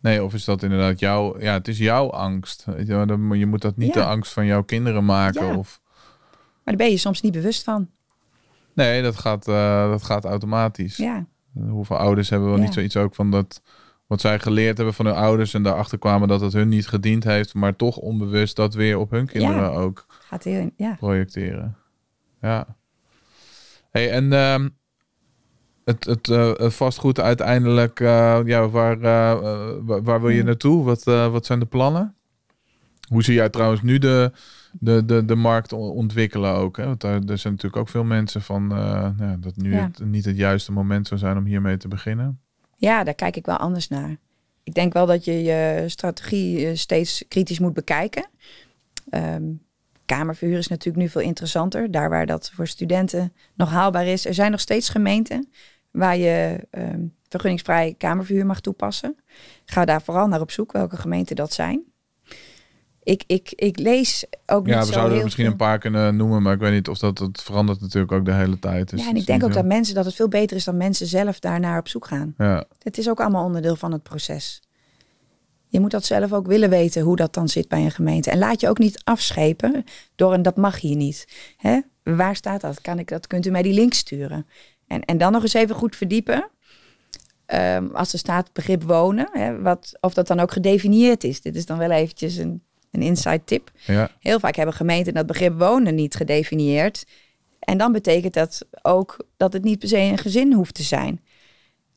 Nee, of is dat inderdaad jouw... Ja, het is jouw angst. Je moet dat niet de angst van jouw kinderen maken. Ja. Of... Maar daar ben je soms niet bewust van. Nee, dat gaat, eh, dat gaat automatisch. Ja. Hoeveel ouders hebben wel niet zoiets ook van dat... Wat zij geleerd hebben van hun ouders en daarachter kwamen dat het hun niet gediend heeft, maar toch onbewust dat weer op hun kinderen ook gaat heel, projecteren. Ja. Hey, en ehm, het, eh, het vastgoed uiteindelijk, eh, ja, waar, eh, waar wil je hmm. naartoe? Wat, wat zijn de plannen? Hoe zie jij trouwens nu de, de, de, de markt ontwikkelen ook? Hè? Want daar, er zijn natuurlijk ook veel mensen van nou ja, dat nu niet het juiste moment zou zijn om hiermee te beginnen. Ja, daar kijk ik wel anders naar. Ik denk wel dat je je strategie steeds kritisch moet bekijken. Ehm, kamerverhuur is natuurlijk nu veel interessanter. Daar waar dat voor studenten nog haalbaar is. Er zijn nog steeds gemeenten waar je ehm, vergunningsvrij kamerverhuur mag toepassen. Ga daar vooral naar op zoek welke gemeenten dat zijn. Ik, ik, ik lees ook ja, we zouden er misschien een paar kunnen noemen, maar ik weet niet of dat, dat verandert natuurlijk ook de hele tijd. Dus ja, en ik denk ook dat mensen dat het veel beter is dan mensen zelf daarnaar op zoek gaan. Ja. Het is ook allemaal onderdeel van het proces. Je moet dat zelf ook willen weten hoe dat dan zit bij een gemeente. En laat je ook niet afschepen door een dat mag hier niet. Hè? Waar staat dat? Kan ik dat? Kunt u mij die link sturen? En, en dan nog eens even goed verdiepen. Ehm, als er staat begrip wonen, hè, wat, of dat dan ook gedefinieerd is. Dit is dan wel eventjes een, een inside tip. Ja. Heel vaak hebben gemeenten dat begrip wonen niet gedefinieerd. En dan betekent dat ook dat het niet per se een gezin hoeft te zijn.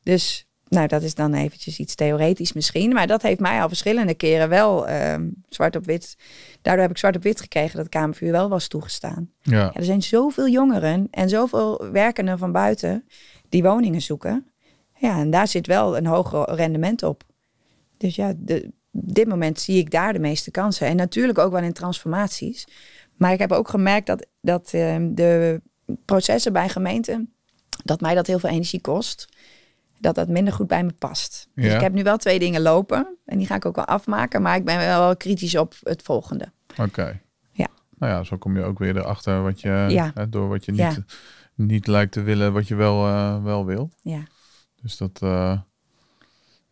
Dus nou, dat is dan eventjes iets theoretisch misschien. Maar dat heeft mij al verschillende keren wel ehm, zwart op wit. Daardoor heb ik zwart op wit gekregen dat kamervuur wel was toegestaan. Ja. er zijn zoveel jongeren en zoveel werkenden van buiten die woningen zoeken. Ja, en daar zit wel een hoger rendement op. Dus ja, de, dit moment zie ik daar de meeste kansen. En natuurlijk ook wel in transformaties. Maar ik heb ook gemerkt dat, dat ehm, de processen bij gemeenten, dat mij dat heel veel energie kost dat dat minder goed bij me past. Dus ik heb nu wel twee dingen lopen en die ga ik ook wel afmaken, maar ik ben wel kritisch op het volgende. Oké. Ja. Nou ja, zo kom je ook weer erachter wat je, hè, door wat je niet, niet lijkt te willen, wat je wel, uh, wel wil. Ja. Dus dat. Eh,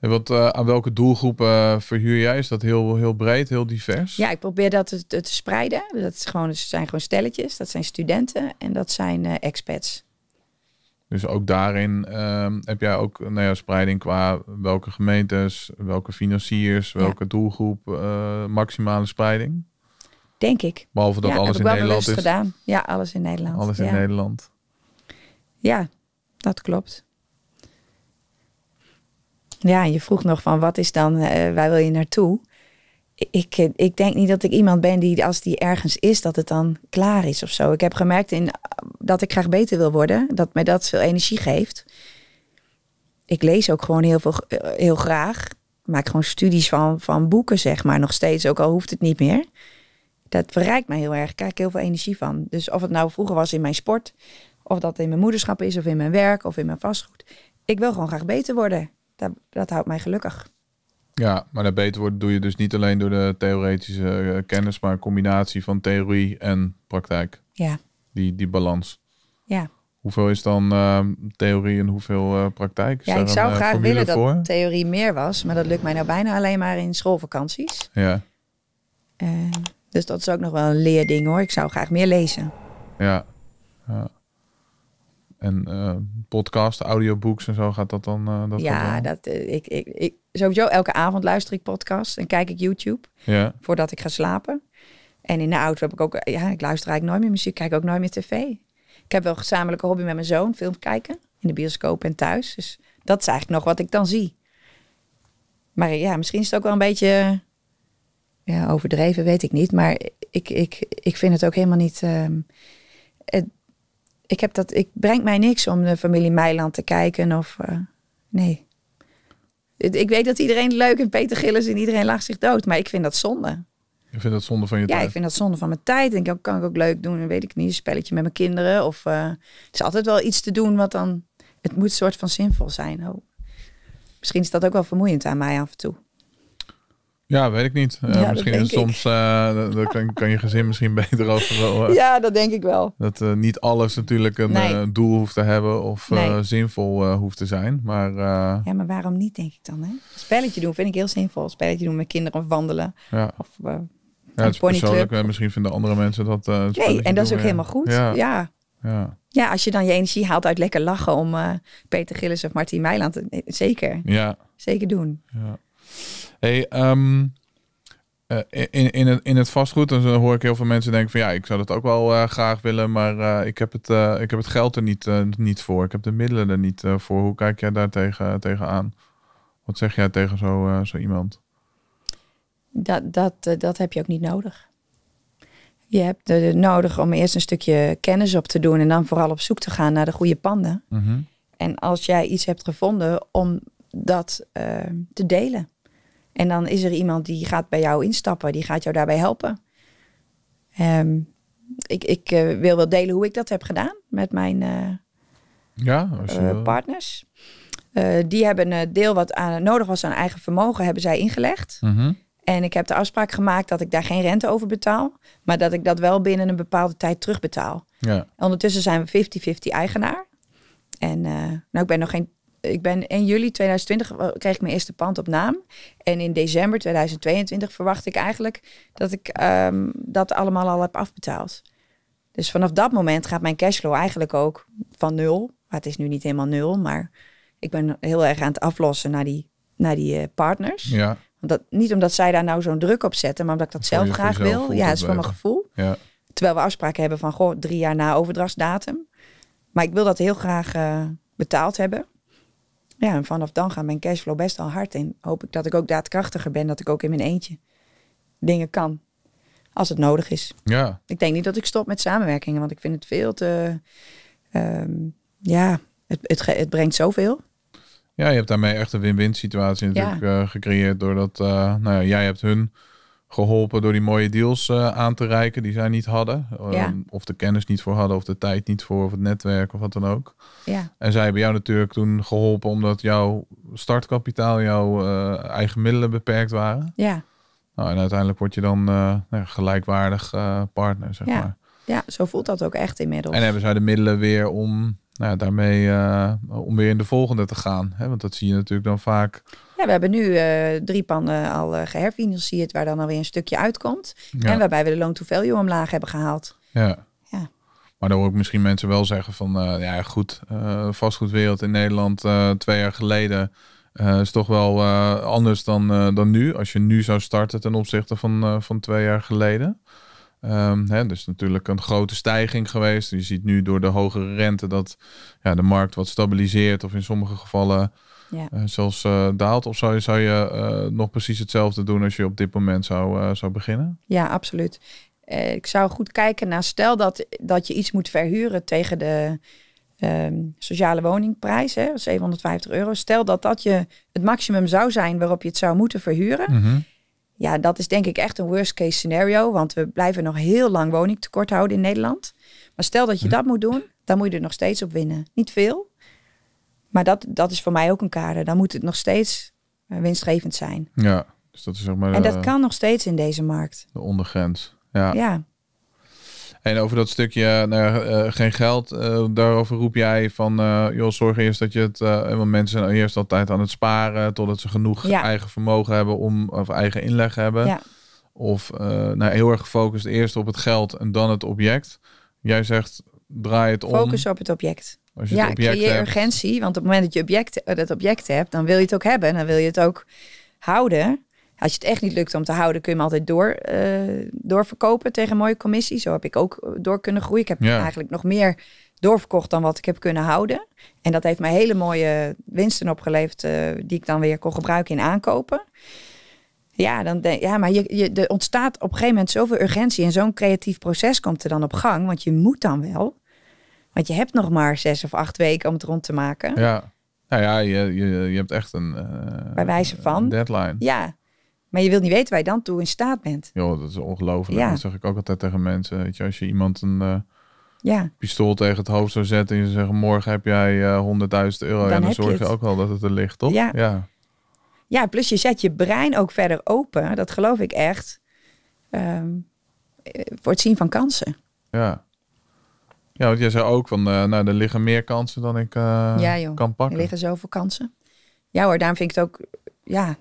en wat, eh, aan welke doelgroepen verhuur jij? Is dat heel, heel breed, heel divers? Ja, ik probeer dat te, te, spreiden. Dat is gewoon, dat zijn gewoon stelletjes. Dat zijn studenten en dat zijn expats. Dus ook daarin ehm, heb jij ook nou ja, spreiding qua welke gemeentes, welke financiers, welke doelgroep, eh, maximale spreiding? Denk ik. Behalve dat alles in Nederland is. gedaan. Ja, alles in Nederland. Alles in Nederland. Ja, dat klopt. Ja, je vroeg nog van wat is dan, uh, waar wil je naartoe? ik, eh, ik denk niet dat ik iemand ben die als die ergens is, dat het dan klaar is of zo. Ik heb gemerkt in, dat ik graag beter wil worden, dat mij dat veel energie geeft. Ik lees ook gewoon heel, veel, eh, heel graag. maak gewoon studies van, van boeken, zeg maar, nog steeds, ook al hoeft het niet meer. Dat bereikt mij heel erg. Ik krijg heel veel energie van. Dus of het nou vroeger was in mijn sport, of dat in mijn moederschap is, of in mijn werk, of in mijn vastgoed. Ik wil gewoon graag beter worden. dat, dat houdt mij gelukkig. Ja, maar dat beter wordt doe je dus niet alleen door de theoretische eh, kennis, maar een combinatie van theorie en praktijk. Ja. Die, die balans. Ja. Hoeveel is dan ehm, theorie en hoeveel eh, praktijk? ja, ik zou eh, graag willen dat theorie meer was, maar dat lukt mij nou bijna alleen maar in schoolvakanties. Ja. dus dat is ook nog wel een leerding hoor. Ik zou graag meer lezen. Ja. ja. En podcast, audiobooks en zo gaat dat dan? dat ja, dan? dat, ik, ik, ik, sowieso elke avond luister ik podcast en kijk ik YouTube ja. voordat ik ga slapen. En in de auto heb ik ook, ja, ik luister eigenlijk nooit meer muziek, kijk ook nooit meer tv. Ik heb wel een gezamenlijke hobby met mijn zoon, film kijken in de bioscoop en thuis. Dus dat is eigenlijk nog wat ik dan zie. Maar ja, misschien is het ook wel een beetje ja, overdreven, weet ik niet. Maar ik, ik, ik vind het ook helemaal niet. Ehm, het, ik heb dat, ik brengt mij niks om de familie Meiland te kijken of. Eh, nee. Ik weet dat iedereen leuk en Peter is en iedereen lacht zich dood. Maar ik vind dat zonde. Ik vind dat zonde van je tijd? Ja, ik vind dat zonde van mijn tijd. En dan kan ik ook leuk doen. weet ik niet, een spelletje met mijn kinderen. Of eh, het is altijd wel iets te doen wat dan... Het moet een soort van zinvol zijn. Oh. Misschien is dat ook wel vermoeiend aan mij af en toe. Ja, weet ik niet. misschien soms kan, kan, je gezin misschien beter over. Eh, ja, dat denk ik wel. Dat eh, niet alles natuurlijk een eh, doel hoeft te hebben of zinvol hoeft te zijn. Maar, Ja, maar waarom niet, denk ik dan? Hè? Spelletje doen vind ik heel zinvol. Spelletje doen met kinderen of wandelen. Ja. Of, ja, is persoonlijk. Misschien vinden andere mensen dat. nee, en dat is ook helemaal goed. ja. Ja. ja, als je dan je energie haalt uit lekker lachen om Peter Gillis of Martijn Meiland. Zeker. Ja. Zeker doen. Ja. Hey, ehm, eh, in, in, het, in het vastgoed, dan hoor ik heel veel mensen denken van ja, ik zou dat ook wel eh, graag willen, maar eh, ik, heb het, ik heb het geld er niet, niet voor. Ik heb de middelen er niet voor. Hoe kijk jij daar tegen, tegenaan? Wat zeg jij tegen zo, zo iemand? Dat, dat, dat heb je ook niet nodig. Je hebt nodig om eerst een stukje kennis op te doen en dan vooral op zoek te gaan naar de goede panden. Mhm. En als jij iets hebt gevonden om dat te delen. En dan is er iemand die gaat bij jou instappen, die gaat jou daarbij helpen. Ehm, ik, ik eh, wil wel delen hoe ik dat heb gedaan met mijn eh, ja, eh, partners. die hebben een deel wat aan, nodig was aan eigen vermogen, hebben zij ingelegd. Mhm. En ik heb de afspraak gemaakt dat ik daar geen rente over betaal, maar dat ik dat wel binnen een bepaalde tijd terugbetaal. Ja. Ondertussen zijn we 50-50 eigenaar. En nou, ik ben nog geen ik ben in juli 2020 eh, kreeg ik mijn eerste pand op naam. En in december 2022 verwacht ik eigenlijk dat ik ehm, dat allemaal al heb afbetaald. Dus vanaf dat moment gaat mijn cashflow eigenlijk ook van nul. Maar het is nu niet helemaal nul, maar ik ben heel erg aan het aflossen naar die, naar die eh, partners. Ja. Dat, niet omdat zij daar nou zo'n druk op zetten, maar omdat ik dat zelf graag wil. Ja, is voor mijn gevoel. Ja. Terwijl we afspraken hebben van goh, drie jaar na overdrachtsdatum. Maar ik wil dat heel graag eh, betaald hebben. Ja, en vanaf dan gaat mijn cashflow best al hard in. Hoop ik dat ik ook daadkrachtiger ben, dat ik ook in mijn eentje dingen kan. Als het nodig is. Ja. Ik denk niet dat ik stop met samenwerkingen, want ik vind het veel te. Ehm, ja, het, het, het, brengt zoveel. Ja, je hebt daarmee echt een win-win situatie natuurlijk eh, gecreëerd. Doordat eh, nou ja, jij hebt hun geholpen door die mooie deals eh, aan te reiken die zij niet hadden. Ehm, of de kennis niet voor hadden, of de tijd niet voor, of het netwerk of wat dan ook. Ja. En zij hebben jou natuurlijk toen geholpen omdat jouw startkapitaal, jouw eh, eigen middelen beperkt waren. Ja. Nou, en uiteindelijk word je dan eh, nou gelijkwaardig partner, zeg ja. maar. Ja, zo voelt dat ook echt inmiddels. En hebben zij de middelen weer om nou, daarmee om weer in de volgende te gaan. Hè? Want dat zie je natuurlijk dan vaak we hebben nu eh, drie panden al uh, geherfinancierd, waar dan alweer een stukje uitkomt. En waarbij we de loan to value omlaag hebben gehaald. Ja. ja. Maar dan hoor ik misschien mensen wel zeggen van, eh, ja goed, vastgoedwereld in Nederland twee jaar geleden is toch wel anders dan, dan nu. Als je nu zou starten ten opzichte van, van twee jaar geleden. Um, hè, dus natuurlijk een grote stijging geweest. Je ziet nu door de hogere rente dat ja, de markt wat stabiliseert of in sommige gevallen ja. Eh, zelfs eh, daalt. Of zou je, zou je eh, nog precies hetzelfde doen als je op dit moment zou, zou beginnen? Ja, absoluut. ik zou goed kijken naar stel dat, dat je iets moet verhuren tegen de ehm, sociale woningprijs, hè, 750 euro. Stel dat dat je het maximum zou zijn waarop je het zou moeten verhuren. Mhm. Ja, dat is denk ik echt een worst case scenario, want we blijven nog heel lang woningtekort houden in Nederland. Maar stel dat je mhm. dat moet doen, dan moet je er nog steeds op winnen. Niet veel, maar dat, dat is voor mij ook een kader. Dan moet het nog steeds eh, winstgevend zijn. Ja, dus dat is zeg maar. En dat kan nog steeds in deze markt. De ondergrens. Ja. ja. En over dat stukje eh, nou, eh, geen geld, eh, daarover roep jij van, joh, zorg eerst dat je het, want mensen eerst altijd aan het sparen totdat ze genoeg ja. eigen vermogen hebben om, of eigen inleg hebben. Ja. Of nou, heel erg gefocust eerst op het geld en dan het object. Jij zegt, draai het om. Focus op het object. Als ja, het object creëer urgentie, want op het moment dat je object, dat object hebt, dan wil je het ook hebben, dan wil je het ook houden. Als je het echt niet lukt om te houden, kun je hem altijd door, uh, doorverkopen tegen een mooie commissie. Zo heb ik ook eh, door kunnen groeien. Ik heb eigenlijk nog meer doorverkocht dan wat ik heb kunnen houden. En dat heeft mij hele mooie winsten opgeleverd, eh, die ik dan weer kon gebruiken in aankopen. Ja, dan ja maar je, je, er ontstaat op een gegeven moment zoveel urgentie en zo'n creatief proces komt er dan op gang. Want je moet dan wel. Want je hebt nog maar zes of acht weken om het rond te maken. Ja, nou ja, je, je, je hebt echt een. Uh, Bij wijze van. deadline. Ja, maar je wilt niet weten waar je dan toe in staat bent. Ja, dat is ongelooflijk. Dat zeg ik ook altijd tegen mensen. Weet je, als je iemand een eh, ja. pistool tegen het hoofd zou zetten en je zegt morgen heb jij uh, eh, 100.000 euro. Dan dan zorg je, ook wel dat het er ligt, toch? Ja. ja. ja. plus je zet je brein ook verder open. Dat geloof ik echt. Um, voor het zien van kansen. Ja. Ja, want jij zei ook van, eh, nou, er liggen meer kansen dan ik kan pakken. Ja joh, er liggen zoveel kansen. Ja hoor, daarom vind ik het ook, ja,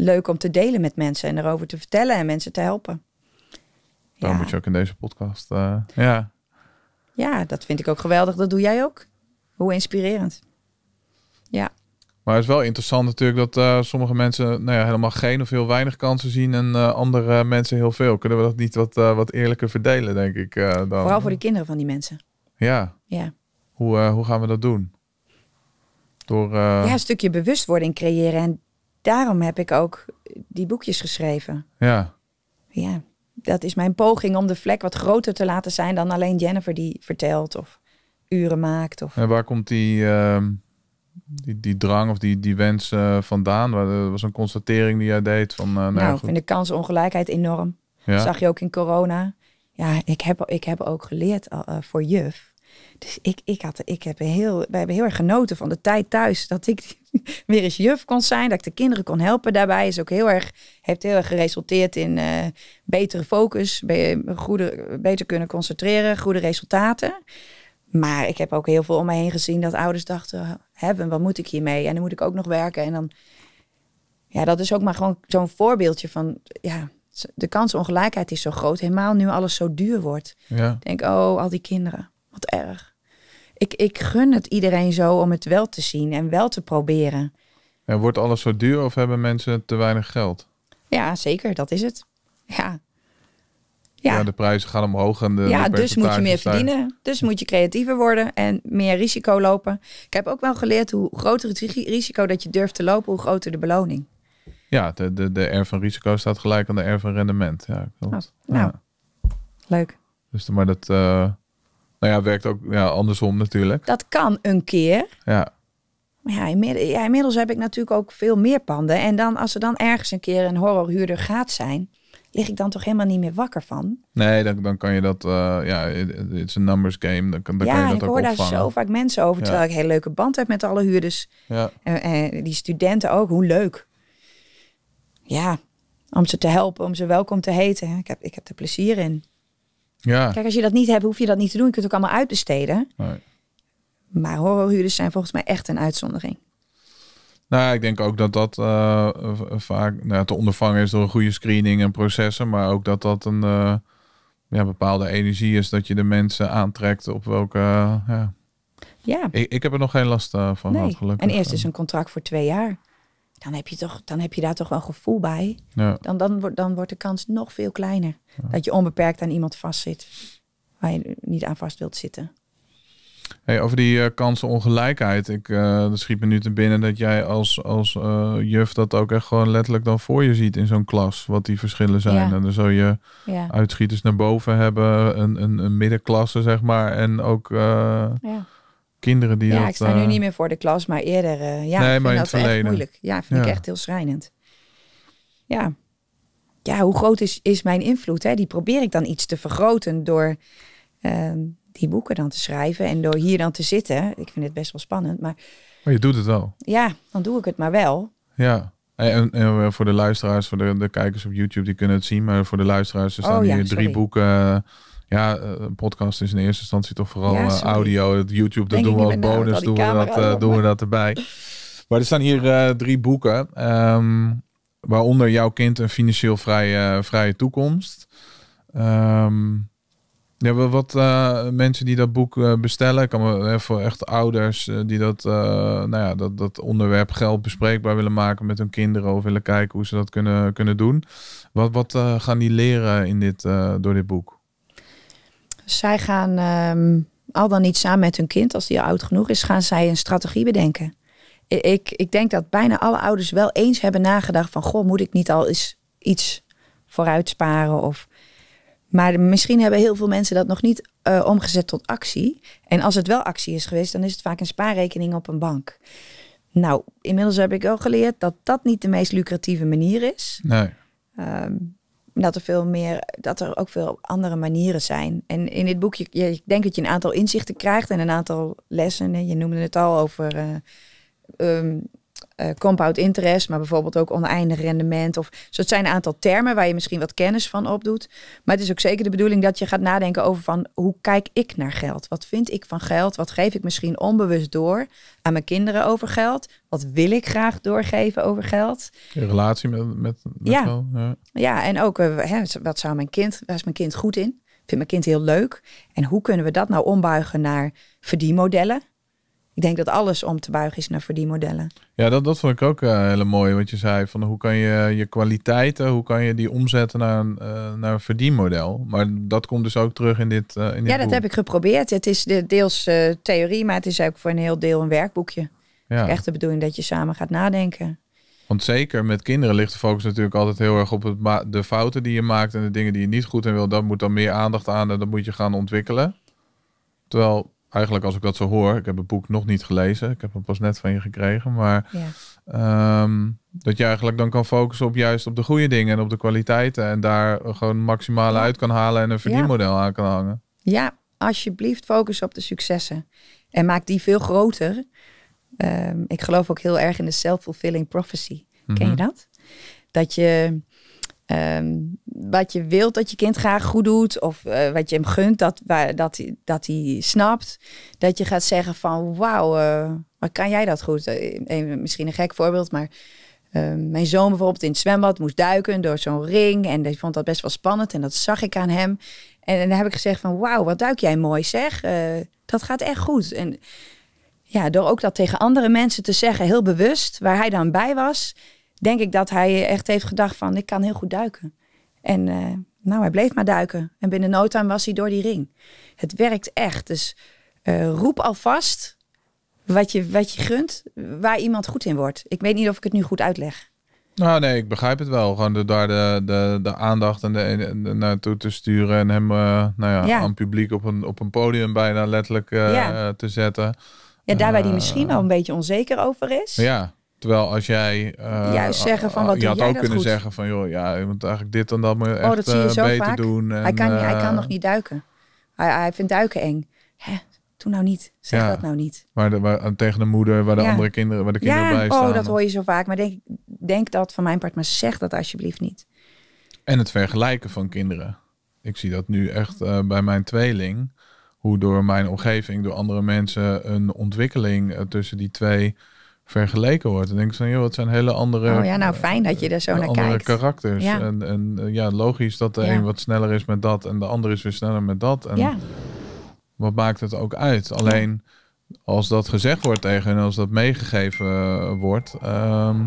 leuk om te delen met mensen en erover te vertellen en mensen te helpen. Daar moet je ook in deze podcast. Eh, ja. ja, dat vind ik ook geweldig. Dat doe jij ook. Hoe inspirerend. Ja. Maar het is wel interessant natuurlijk dat eh, sommige mensen nou ja, helemaal geen of heel weinig kansen zien en eh, andere mensen heel veel. Kunnen we dat niet wat, wat eerlijker verdelen, denk ik? dan? Vooral voor de kinderen van die mensen. Ja. ja. Hoe, hoe gaan we dat doen? Door, ja, een stukje bewustwording creëren en daarom heb ik ook die boekjes geschreven. Ja. Ja, dat is mijn poging om de vlek wat groter te laten zijn dan alleen Jennifer die vertelt of uren maakt. Of... En waar komt die, ehm, die, die, drang of die, die wens eh, vandaan? Dat was een constatering die jij deed van. Eh, nou, nou ik vind de kansongelijkheid enorm. Ja. Dat zag je ook in corona. Ja, ik heb, ik heb ook geleerd eh, voor juf dus ik, ik, had, ik heb heel, wij hebben heel erg genoten van de tijd thuis. Dat ik [laughs] weer eens juf kon zijn. Dat ik de kinderen kon helpen daarbij. Is ook heel erg, heeft heel erg geresulteerd in eh, betere focus. goede, beter kunnen concentreren. Goede resultaten. Maar ik heb ook heel veel om me heen gezien dat ouders dachten: hebben, wat moet ik hiermee? En dan moet ik ook nog werken. En dan, ja, dat is ook maar gewoon zo'n voorbeeldje van: ja, de kansongelijkheid is zo groot. Helemaal nu alles zo duur wordt. Ja. Ik denk: oh, al die kinderen, wat erg ik, ik gun het iedereen zo om het wel te zien en wel te proberen. En wordt alles zo duur of hebben mensen te weinig geld? Ja, zeker, dat is het. Ja. Ja. de prijzen gaan omhoog. En de, ja, dus moet je meer verdienen. Dus moet je creatiever worden en meer risico lopen. Ik heb ook wel geleerd hoe groter het risico dat je durft te lopen, hoe groter de beloning. Ja, de, de, de R van risico staat gelijk aan de R van rendement. Ja, oh, nou, leuk. Dus, maar dat, eh, nou ja, werkt ook ja, andersom natuurlijk. Dat kan een keer. Ja. Maar ja, inmiddels, heb ik natuurlijk ook veel meer panden. En dan als er dan ergens een keer een horrorhuurder gaat zijn, lig ik dan toch helemaal niet meer wakker van. Nee, dan, dan kan je dat, eh, ja, het is een numbers game. Dan, dan ja, kan je dat ik hoor daar zo vaak mensen over, terwijl ik een hele leuke band heb met alle huurders. Ja. Uh, die studenten ook, hoe leuk. Ja, om ze te helpen, om ze welkom te heten. Ik heb, ik heb er plezier in. Ja. Kijk, als je dat niet hebt, hoef je dat niet te doen. Je kunt het ook allemaal uitbesteden. Maar horrorhuurders zijn volgens mij echt een uitzondering. Nou, ik denk ook dat dat eh, vaak nou, te ondervangen is door een goede screening en processen. Maar ook dat dat een eh, ja, bepaalde energie is dat je de mensen aantrekt op welke. Eh, ja. ja. Ik, ik, heb er nog geen last van. Nee. En eerst is een contract voor twee jaar dan heb je, toch, dan heb je daar toch wel gevoel bij. Ja. Dan, dan, dan wordt de kans nog veel kleiner dat je onbeperkt aan iemand vastzit waar je niet aan vast wilt zitten. Hey, over die eh, kansenongelijkheid. Ik uh, eh, schiet me nu te binnen dat jij als, als uh, juf dat ook echt gewoon letterlijk dan voor je ziet in zo'n klas. Wat die verschillen zijn. En dan zou je uitschieters naar boven hebben, een, een, een middenklasse zeg maar. En ook... Ja kinderen die. Ja, ik sta nu eh, niet meer voor de klas, maar eerder. Eh, ja, nee, maar in het verleden. Echt moeilijk. Ja, vind ik echt heel schrijnend. Ja. Ja, hoe groot is, is mijn invloed? Hè? Die probeer ik dan iets te vergroten door ehm, die boeken dan te schrijven en door hier dan te zitten. Ik vind het best wel spannend, maar. Maar je doet het wel. Ja, dan doe ik het maar wel. Ja. En, en eh, voor de luisteraars, voor de, de, kijkers op YouTube, die kunnen het zien. Maar voor de luisteraars, er staan oh hier drie boeken ja, eh, een podcast is in eerste instantie toch vooral eh, audio. YouTube, dat doen we als bonus, doen we, dat, eh, doen we dat erbij. Maar er staan hier drie boeken, ehm, waaronder Jouw kind een financieel vrije, vrije toekomst. Um, ja, we wat mensen die dat boek bestellen, kan we, voor echt ouders die dat, nou ja, dat, dat onderwerp geld bespreekbaar willen maken met hun kinderen of willen kijken hoe ze dat kunnen, kunnen doen. Wat, wat gaan die leren in dit, door dit boek? Zij gaan, ehm, al dan niet samen met hun kind, als die al oud genoeg is, gaan zij een strategie bedenken. Ik, ik denk dat bijna alle ouders wel eens hebben nagedacht van, goh, moet ik niet al eens iets vooruit sparen of... Maar misschien hebben heel veel mensen dat nog niet eh, omgezet tot actie. En als het wel actie is geweest, dan is het vaak een spaarrekening op een bank. Nou, inmiddels heb ik wel geleerd dat dat niet de meest lucratieve manier is. Nee. Ehm, dat er veel meer, dat er ook veel andere manieren zijn. En in dit boekje, je, ik denk dat je een aantal inzichten krijgt en een aantal lessen. Je noemde het al over eh, ehm, uh, compound interest, maar bijvoorbeeld ook oneindig rendement. Of, dus dat zijn een aantal termen waar je misschien wat kennis van opdoet. Maar het is ook zeker de bedoeling dat je gaat nadenken over van hoe kijk ik naar geld? Wat vind ik van geld? Wat geef ik misschien onbewust door aan mijn kinderen over geld? Wat wil ik graag doorgeven over geld? In relatie met, met, ja. ja. en ook eh, wat zou mijn kind, waar is mijn kind goed in? Vindt mijn kind heel leuk? En hoe kunnen we dat nou ombuigen naar verdienmodellen? ik denk dat alles om te buigen is naar verdienmodellen. Ja, dat, dat vond ik ook uh, hele mooi. Wat je zei van hoe kan je je kwaliteiten, hoe kan je die omzetten naar een, eh, naar een verdienmodel. Maar dat komt dus ook terug in dit. Eh, in dit ja, dat heb ik geprobeerd. Het is deels theorie, maar het is ook voor een heel deel een werkboekje. Ja. Echt de bedoeling dat je samen gaat nadenken. Want zeker met kinderen ligt de focus natuurlijk altijd heel erg op de fouten die je maakt en de dingen die je niet goed in wil. Dat moet dan meer aandacht aan en dat moet je gaan ontwikkelen. Terwijl eigenlijk als ik dat zo hoor, ik heb het boek nog niet gelezen, ik heb het pas net van je gekregen, maar ja. Ehm, dat je eigenlijk dan kan focussen op juist op de goede dingen en op de kwaliteiten en daar gewoon maximale uit kan halen en een verdienmodel aan kan hangen. Ja, alsjeblieft focus op de successen en maak die veel groter. Ehm, ik geloof ook heel erg in de self-fulfilling prophecy. Ken je mhm. dat? Dat je Ehm, wat je wilt dat je kind graag goed doet, of eh, wat je hem gunt, dat, waar, dat, dat hij snapt. Dat je gaat zeggen van wauw, uh, kan jij dat goed? Eh, misschien een gek voorbeeld, maar ehm, mijn zoon bijvoorbeeld in het zwembad moest duiken door zo'n ring. En hij vond dat best wel spannend en dat zag ik aan hem. En, en dan heb ik gezegd van wauw, wat duik jij mooi zeg. dat gaat echt goed. En ja, door ook dat tegen andere mensen te zeggen, heel bewust, waar hij dan bij was denk ik dat hij echt heeft gedacht van ik kan heel goed duiken. En eh, nou, hij bleef maar duiken. En binnen no aan was hij door die ring. Het werkt echt. Dus eh, roep alvast wat je, wat je gunt, waar iemand goed in wordt. Ik weet niet of ik het nu goed uitleg. Nou nee, ik begrijp het wel. Gewoon de, daar de, de, de aandacht en de, naartoe te sturen en hem eh, nou ja, aan publiek op een, op een podium bijna letterlijk te zetten. Ja, daarbij die misschien wel een beetje onzeker over is. Ja. Terwijl als jij... Eh, Juist zeggen van, oh, wat je doe had jij ook kunnen zeggen van, joh, ja, je moet eigenlijk dit en dat maar echt oh, dat zie je eh, zo beter vaak. doen. hij, kan, niet, hij kan eh, nog niet duiken. Hij, vindt duiken eng. Hè? Toen nou niet. Zeg dat nou niet. Maar de, waar, tegen de moeder, waar de andere kinderen, waar de kinderen ja, bij staan. Oh, dat hoor je zo vaak. Maar denk, denk dat van mijn part, maar zeg dat alsjeblieft niet. En het vergelijken van kinderen. Ik zie dat nu echt bij mijn tweeling. Hoe door mijn omgeving, door andere mensen, een ontwikkeling tussen die twee vergeleken wordt. En denk ik van, joh, het zijn hele andere... Oh ja, nou fijn dat je er zo eh, naar kijkt. Andere karakters. En, en eh, ja, logisch dat de een wat sneller is met dat en de ander is weer sneller met dat. En wat maakt het ook uit? Alleen als dat gezegd wordt tegen en als dat meegegeven eh, wordt... Ehm,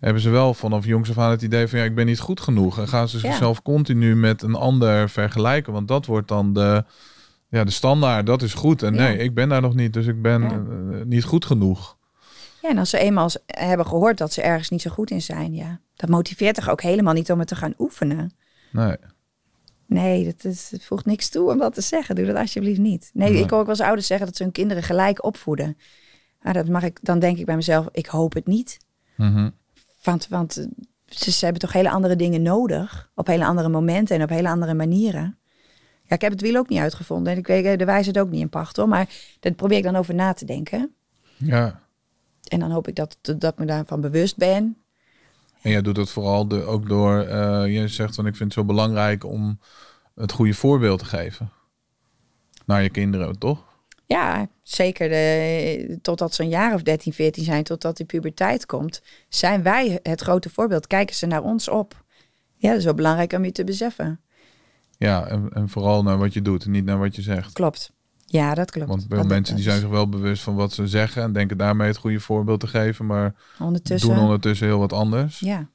hebben ze wel vanaf jongs af aan het idee van ja, ik ben niet goed genoeg. En gaan ze zichzelf continu met een ander vergelijken. Want dat wordt dan de, ja, de standaard, dat is goed. En nee, ik ben daar nog niet, dus ik ben niet goed genoeg. Ja, en als ze eenmaal hebben gehoord dat ze ergens niet zo goed in zijn, ja, dat motiveert toch ook helemaal niet om het te gaan oefenen. Nee. Nee, dat, is, voegt niks toe om dat te zeggen. Doe dat alsjeblieft niet. Nee, ik hoor ook wel eens ouders zeggen dat ze hun kinderen gelijk opvoeden. Maar dat mag ik, dan denk ik bij mezelf, ik hoop het niet. Mhm. Want, want eh, ze, hebben toch hele andere dingen nodig. Op hele andere momenten en op hele andere manieren. Ja, ik heb het wiel ook niet uitgevonden. En ik weet eh, de wijze het ook niet in pacht hoor. Maar daar probeer ik dan over na te denken. Ja. En dan hoop ik dat, dat ik me daarvan bewust ben. En jij doet dat vooral ook door, uh, je zegt van ik vind het zo belangrijk om het goede voorbeeld te geven. Naar je kinderen, toch? Ja, zeker de, totdat ze een jaar of 13, 14 zijn, totdat die puberteit komt, zijn wij het grote voorbeeld. Kijken ze naar ons op. Ja, dat is wel belangrijk om je te beseffen. Ja, en, en vooral naar wat je doet, niet naar wat je zegt. Klopt. Ja, dat klopt. Want veel mensen die zijn zich wel bewust van wat ze zeggen en denken daarmee het goede voorbeeld te geven, maar ondertussen... doen ondertussen heel wat anders. Ja.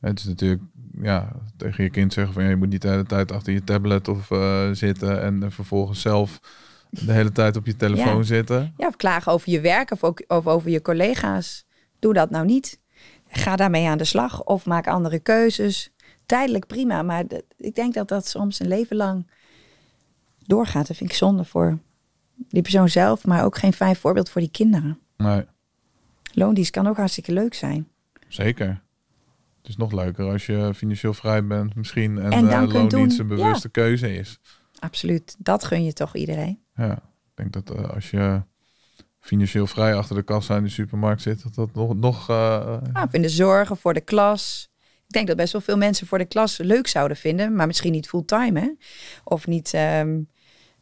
Het is natuurlijk ja, tegen je kind zeggen van je moet niet de hele tijd achter je tablet of eh, zitten en eh, vervolgens zelf de hele tijd op je telefoon zitten. Ja, of klagen over je werk of, ook, of over je collega's. Doe dat nou niet. Ga daarmee aan de slag of maak andere keuzes. Tijdelijk prima, maar ik denk dat dat soms een leven lang doorgaat. Dat vind ik zonde voor die persoon zelf, maar ook geen fijn voorbeeld voor die kinderen. Nee. Loondienst kan ook hartstikke leuk zijn. Zeker. Het is nog leuker als je financieel vrij bent misschien en, en uh, loondienst een bewuste keuze is. Absoluut. Dat gun je toch iedereen? Ja. Ik denk dat eh, als je financieel vrij achter de kassa in de supermarkt zit, dat dat nog... nog uh... in de zorgen voor de klas, ik denk dat best wel veel mensen voor de klas leuk zouden vinden, maar misschien niet fulltime. Hè? Of niet, ehm,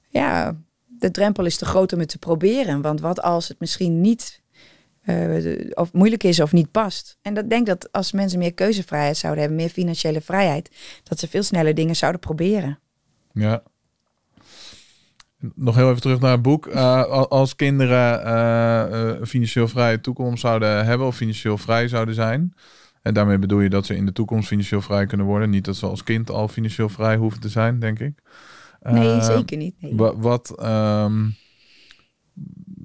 ja, de drempel is te groot om het te proberen. Want wat als het misschien niet eh, of moeilijk is of niet past? En dat denk dat als mensen meer keuzevrijheid zouden hebben, meer financiële vrijheid, dat ze veel sneller dingen zouden proberen. Ja. Nog heel even terug naar het boek. Eh, als kinderen uh, financieel vrije toekomst zouden hebben of financieel vrij zouden zijn, en daarmee bedoel je dat ze in de toekomst financieel vrij kunnen worden. Niet dat ze als kind al financieel vrij hoeven te zijn, denk ik. Nee, eh, zeker niet. wat, ehm,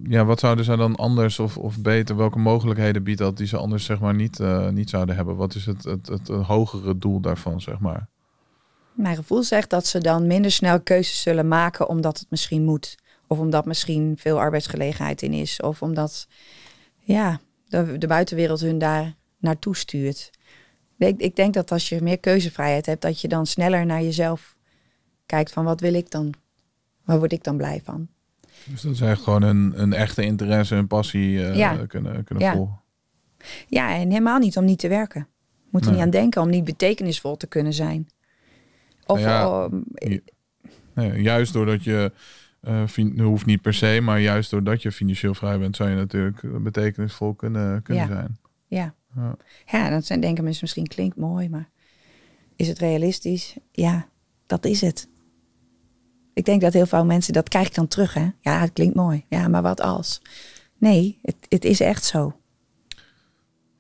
ja, wat zouden zij dan anders of, of beter, welke mogelijkheden biedt dat die ze anders zeg maar, niet, eh, niet zouden hebben? Wat is het, het, het, hogere doel daarvan, zeg maar? Mijn gevoel zegt dat ze dan minder snel keuzes zullen maken omdat het misschien moet. Of omdat misschien veel arbeidsgelegenheid in is. Of omdat ja, de, de buitenwereld hun daar naartoe stuurt. Ik, ik denk dat als je meer keuzevrijheid hebt, dat je dan sneller naar jezelf kijkt van wat wil ik dan, waar word ik dan blij van. Dus dat is gewoon een, een echte interesse, een passie eh, ja. kunnen, kunnen ja. volgen. Ja, en helemaal niet om niet te werken. Moet er niet aan denken om niet betekenisvol te kunnen zijn. Of, nou eh, juist doordat je, uh, hoeft niet per se, maar juist doordat je financieel vrij bent, zou je natuurlijk betekenisvol kunnen, kunnen zijn. Ja. Ja, dan zijn, denken mensen misschien klinkt mooi, maar is het realistisch? Ja, dat is het. Ik denk dat heel veel mensen, dat krijg ik dan terug. Hè? Ja, het klinkt mooi. Ja, maar wat als? Nee, het, het is echt zo.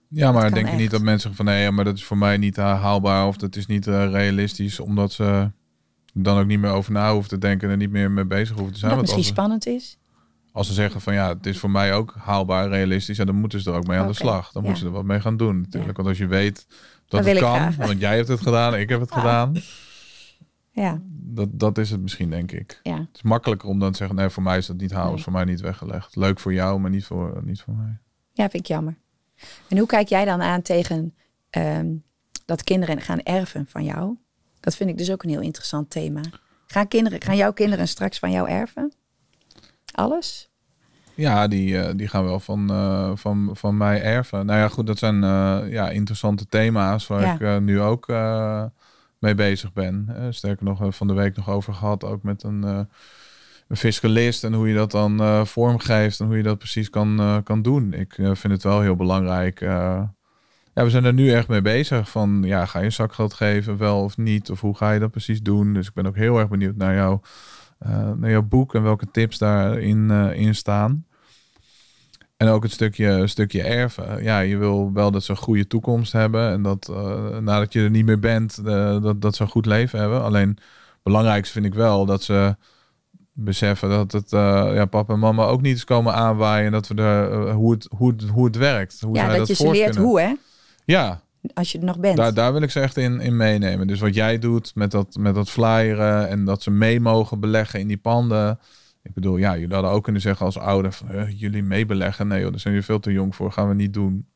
Ja, maar denk je niet dat mensen van nee, maar dat is voor mij niet eh, haalbaar of dat is niet eh, realistisch, omdat ze dan ook niet meer over na hoeven te denken en niet meer mee bezig hoeven te zijn. wat misschien als... spannend is. Als ze zeggen van ja, het is voor mij ook haalbaar, realistisch, en dan moeten ze er ook mee aan de slag. Dan moeten ze er wat mee gaan doen natuurlijk. Want als je weet dat het kan, want jij hebt het gedaan, ik heb het gedaan. [laughs] Ja. Dat, dat is het misschien, denk ik. Ja. Het is makkelijker om dan te zeggen, nee, voor mij is dat niet haalbaar, is voor mij niet weggelegd. Leuk voor jou, maar niet voor, niet voor mij. Ja, vind ik jammer. En hoe kijk jij dan aan tegen ehm, dat kinderen gaan erven van jou? Dat vind ik dus ook een heel interessant thema. Gaan, kinderen, gaan jouw kinderen straks van jou erven? Alles? Ja, die, eh, die gaan wel van, eh, van, van mij erven. Nou ja, goed, dat zijn eh, ja, interessante thema's waar ik nu ook mee bezig ben. sterker nog, van de week nog over gehad, ook met een, een fiscalist en hoe je dat dan vormgeeft en hoe je dat precies kan, kan doen. Ik vind het wel heel belangrijk. ja, we zijn er nu echt mee bezig van, ja, ga je zakgeld geven, wel of niet? Of hoe ga je dat precies doen? Dus ik ben ook heel erg benieuwd naar jou naar eh, jouw boek en welke tips daarin eh, in staan. En ook het stukje, stukje erven. Ja, je wil wel dat ze een goede toekomst hebben. En dat eh, nadat je er niet meer bent, dat, dat ze een goed leven hebben. Alleen het belangrijkste vind ik wel dat ze beseffen dat het, ja, papa en mama ook niet eens komen aanwaaien. En dat we de, hoe, het, hoe, het, hoe het werkt. Hoe ja, dat, je ze leert hoe, hè? Ja, als je er nog bent. Daar, daar wil ik ze echt in, in meenemen. Dus wat jij doet met dat, met dat flyeren en dat ze mee mogen beleggen in die panden. Ik bedoel, ja, jullie hadden ook kunnen zeggen als ouder van, jullie meebeleggen. Nee joh, daar zijn jullie veel te jong voor, gaan we niet doen.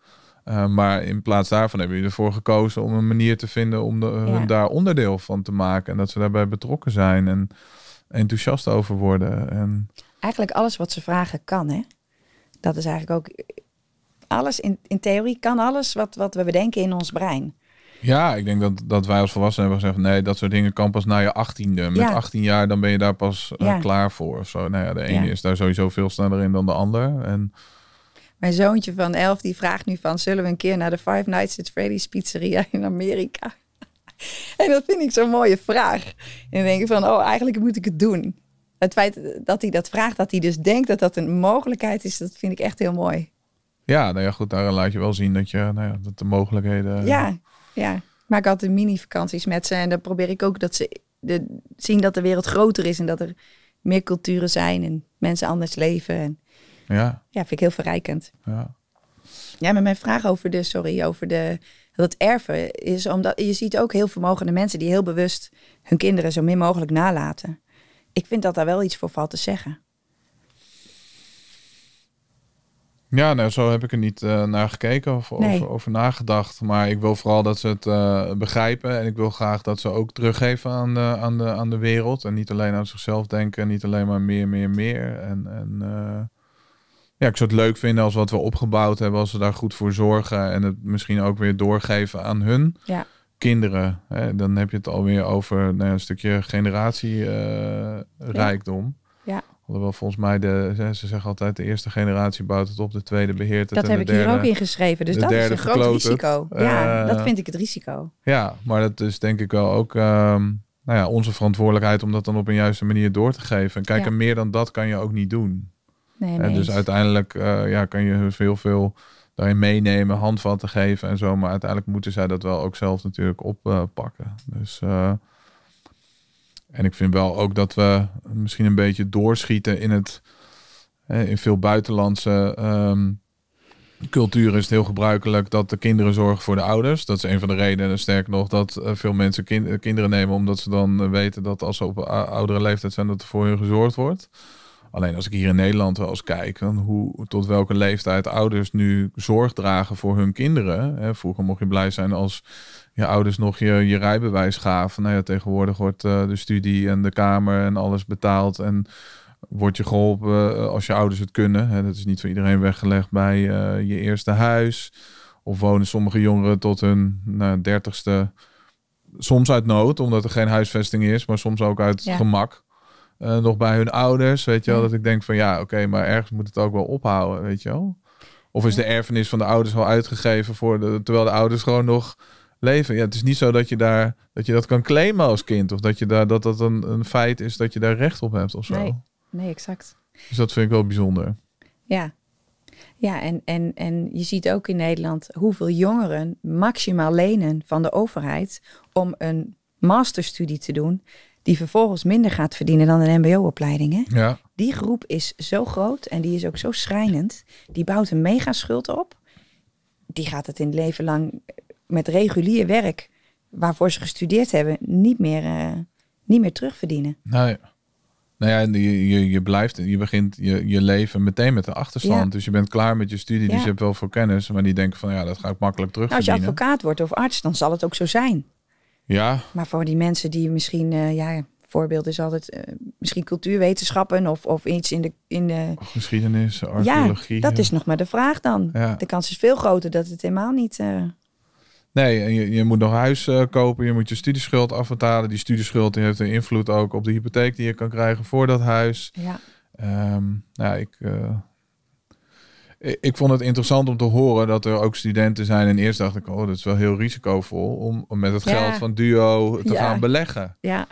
Eh, maar in plaats daarvan hebben jullie ervoor gekozen om een manier te vinden om de, hun eh, daar onderdeel van te maken. En dat ze daarbij betrokken zijn en enthousiast over worden. En... Eigenlijk alles wat ze vragen kan, hè? Dat is eigenlijk ook alles, in, in theorie kan alles wat, wat we bedenken in ons brein. Ja, ik denk dat, dat wij als volwassenen hebben gezegd: nee, dat soort dingen kan pas na je achttiende. Met ja. 18 jaar dan ben je daar pas eh, klaar voor. Of zo. Nou ja, de ene is daar sowieso veel sneller in dan de ander. En... Mijn zoontje van elf die vraagt nu van: zullen we een keer naar de Five Nights at Freddy's pizzeria in Amerika? [laughs] en dat vind ik zo'n mooie vraag. En dan denk ik van: oh, eigenlijk moet ik het doen. Het feit dat hij dat vraagt, dat hij dus denkt dat dat een mogelijkheid is, dat vind ik echt heel mooi. Ja, nou ja, goed, daarin laat je wel zien dat, je, nou ja, dat de mogelijkheden... Ja, ja. Ik maak altijd mini-vakanties met ze. En dan probeer ik ook dat ze de, zien dat de wereld groter is. En dat er meer culturen zijn en mensen anders leven. En, ja. Ja, vind ik heel verrijkend. Ja. Ja, maar mijn vraag over de, sorry, over de, dat erven is omdat je ziet ook heel vermogende mensen die heel bewust hun kinderen zo min mogelijk nalaten. Ik vind dat daar wel iets voor valt te zeggen. Ja, nou, zo heb ik er niet eh, naar gekeken of over, nagedacht. Maar ik wil vooral dat ze het eh, begrijpen. En ik wil graag dat ze ook teruggeven aan de, aan, de, aan de wereld. En niet alleen aan zichzelf denken. Niet alleen maar meer, meer, meer. En, en eh, ja, ik zou het leuk vinden als wat we opgebouwd hebben, als ze daar goed voor zorgen. En het misschien ook weer doorgeven aan hun kinderen. Hè? Dan heb je het alweer over nou, een stukje generatierijkdom. Ja. Alhoewel volgens mij, de, ze zeggen altijd de eerste generatie bouwt het op, de tweede beheert het. Dat heb ik hier ook ingeschreven, dus dat is een groot risico. Ja, eh, dat vind ik het risico. Ja, maar dat is denk ik wel ook ehm, nou ja, onze verantwoordelijkheid om dat dan op een juiste manier door te geven. En kijk, en meer dan dat kan je ook niet doen. Nee, en dus uiteindelijk eh, ja, kan je heel veel daarin meenemen, handvatten geven en zo. Maar uiteindelijk moeten zij dat wel ook zelf natuurlijk oppakken. Uh, dus... Eh, en ik vind wel ook dat we misschien een beetje doorschieten in het. In veel buitenlandse ehm, culturen is het heel gebruikelijk dat de kinderen zorgen voor de ouders. Dat is een van de redenen, sterk nog, dat eh, veel mensen kinderen nemen omdat ze dan eh, weten dat als ze op oudere leeftijd zijn, dat er voor hun gezorgd wordt. Alleen als ik hier in Nederland wel eens kijk, dan hoe, tot welke leeftijd ouders nu zorg dragen voor hun kinderen. Vroeger mocht je blij zijn als je ouders nog je, je rijbewijs gaven. Nou ja, tegenwoordig wordt eh, de studie en de kamer en alles betaald. En wordt je geholpen eh, als je ouders het kunnen. Hè, dat is niet voor iedereen weggelegd bij eh, je eerste huis. Of wonen sommige jongeren tot hun nou, dertigste. Soms uit nood, omdat er geen huisvesting is, maar soms ook uit gemak. nog bij hun ouders, weet je wel. Dat ik denk van ja, oké, maar ergens moet het ook wel ophouden, weet je wel. Of is de erfenis van de ouders al uitgegeven voor de, terwijl de ouders gewoon nog leven. Ja, het is niet zo dat je, daar, dat je dat kan claimen als kind. Of dat je daar, dat, dat een, een feit is dat je daar recht op hebt of zo. Nee, nee exact. Dus dat vind ik wel bijzonder. Ja, ja, en, en, en je ziet ook in Nederland hoeveel jongeren maximaal lenen van de overheid om een masterstudie te doen, die vervolgens minder gaat verdienen dan een MBO-opleiding. Ja. Die groep is zo groot en die is ook zo schrijnend. Die bouwt een megaschuld op. Die gaat het in het leven lang met regulier werk, waarvoor ze gestudeerd hebben, niet meer, eh, niet meer terugverdienen. Nou ja. Nou ja, je, je, blijft, je begint je, je leven meteen met de achterstand. Dus je bent klaar met je studie, dus je hebt wel veel kennis. Maar die denken van, ja, dat ga ik makkelijk terugverdienen. Nou, als je advocaat wordt of arts, dan zal het ook zo zijn. Ja. Maar voor die mensen die misschien, eh, ja, voorbeeld is altijd eh, misschien cultuurwetenschappen of, of iets in de, in de... Geschiedenis, archeologie. Ja, dat is nog maar de vraag dan. De kans is veel groter dat het helemaal niet... Nee, en je, moet nog huis eh, kopen, je moet je studieschuld afbetalen. Die studieschuld heeft een invloed ook op de hypotheek die je kan krijgen voor dat huis. Ja. Ehm, nou, eh, ik, ik, vond het interessant om te horen dat er ook studenten zijn. En eerst dacht ik, oh, dat is wel heel risicovol om, met het geld van Duo te gaan beleggen. Ja,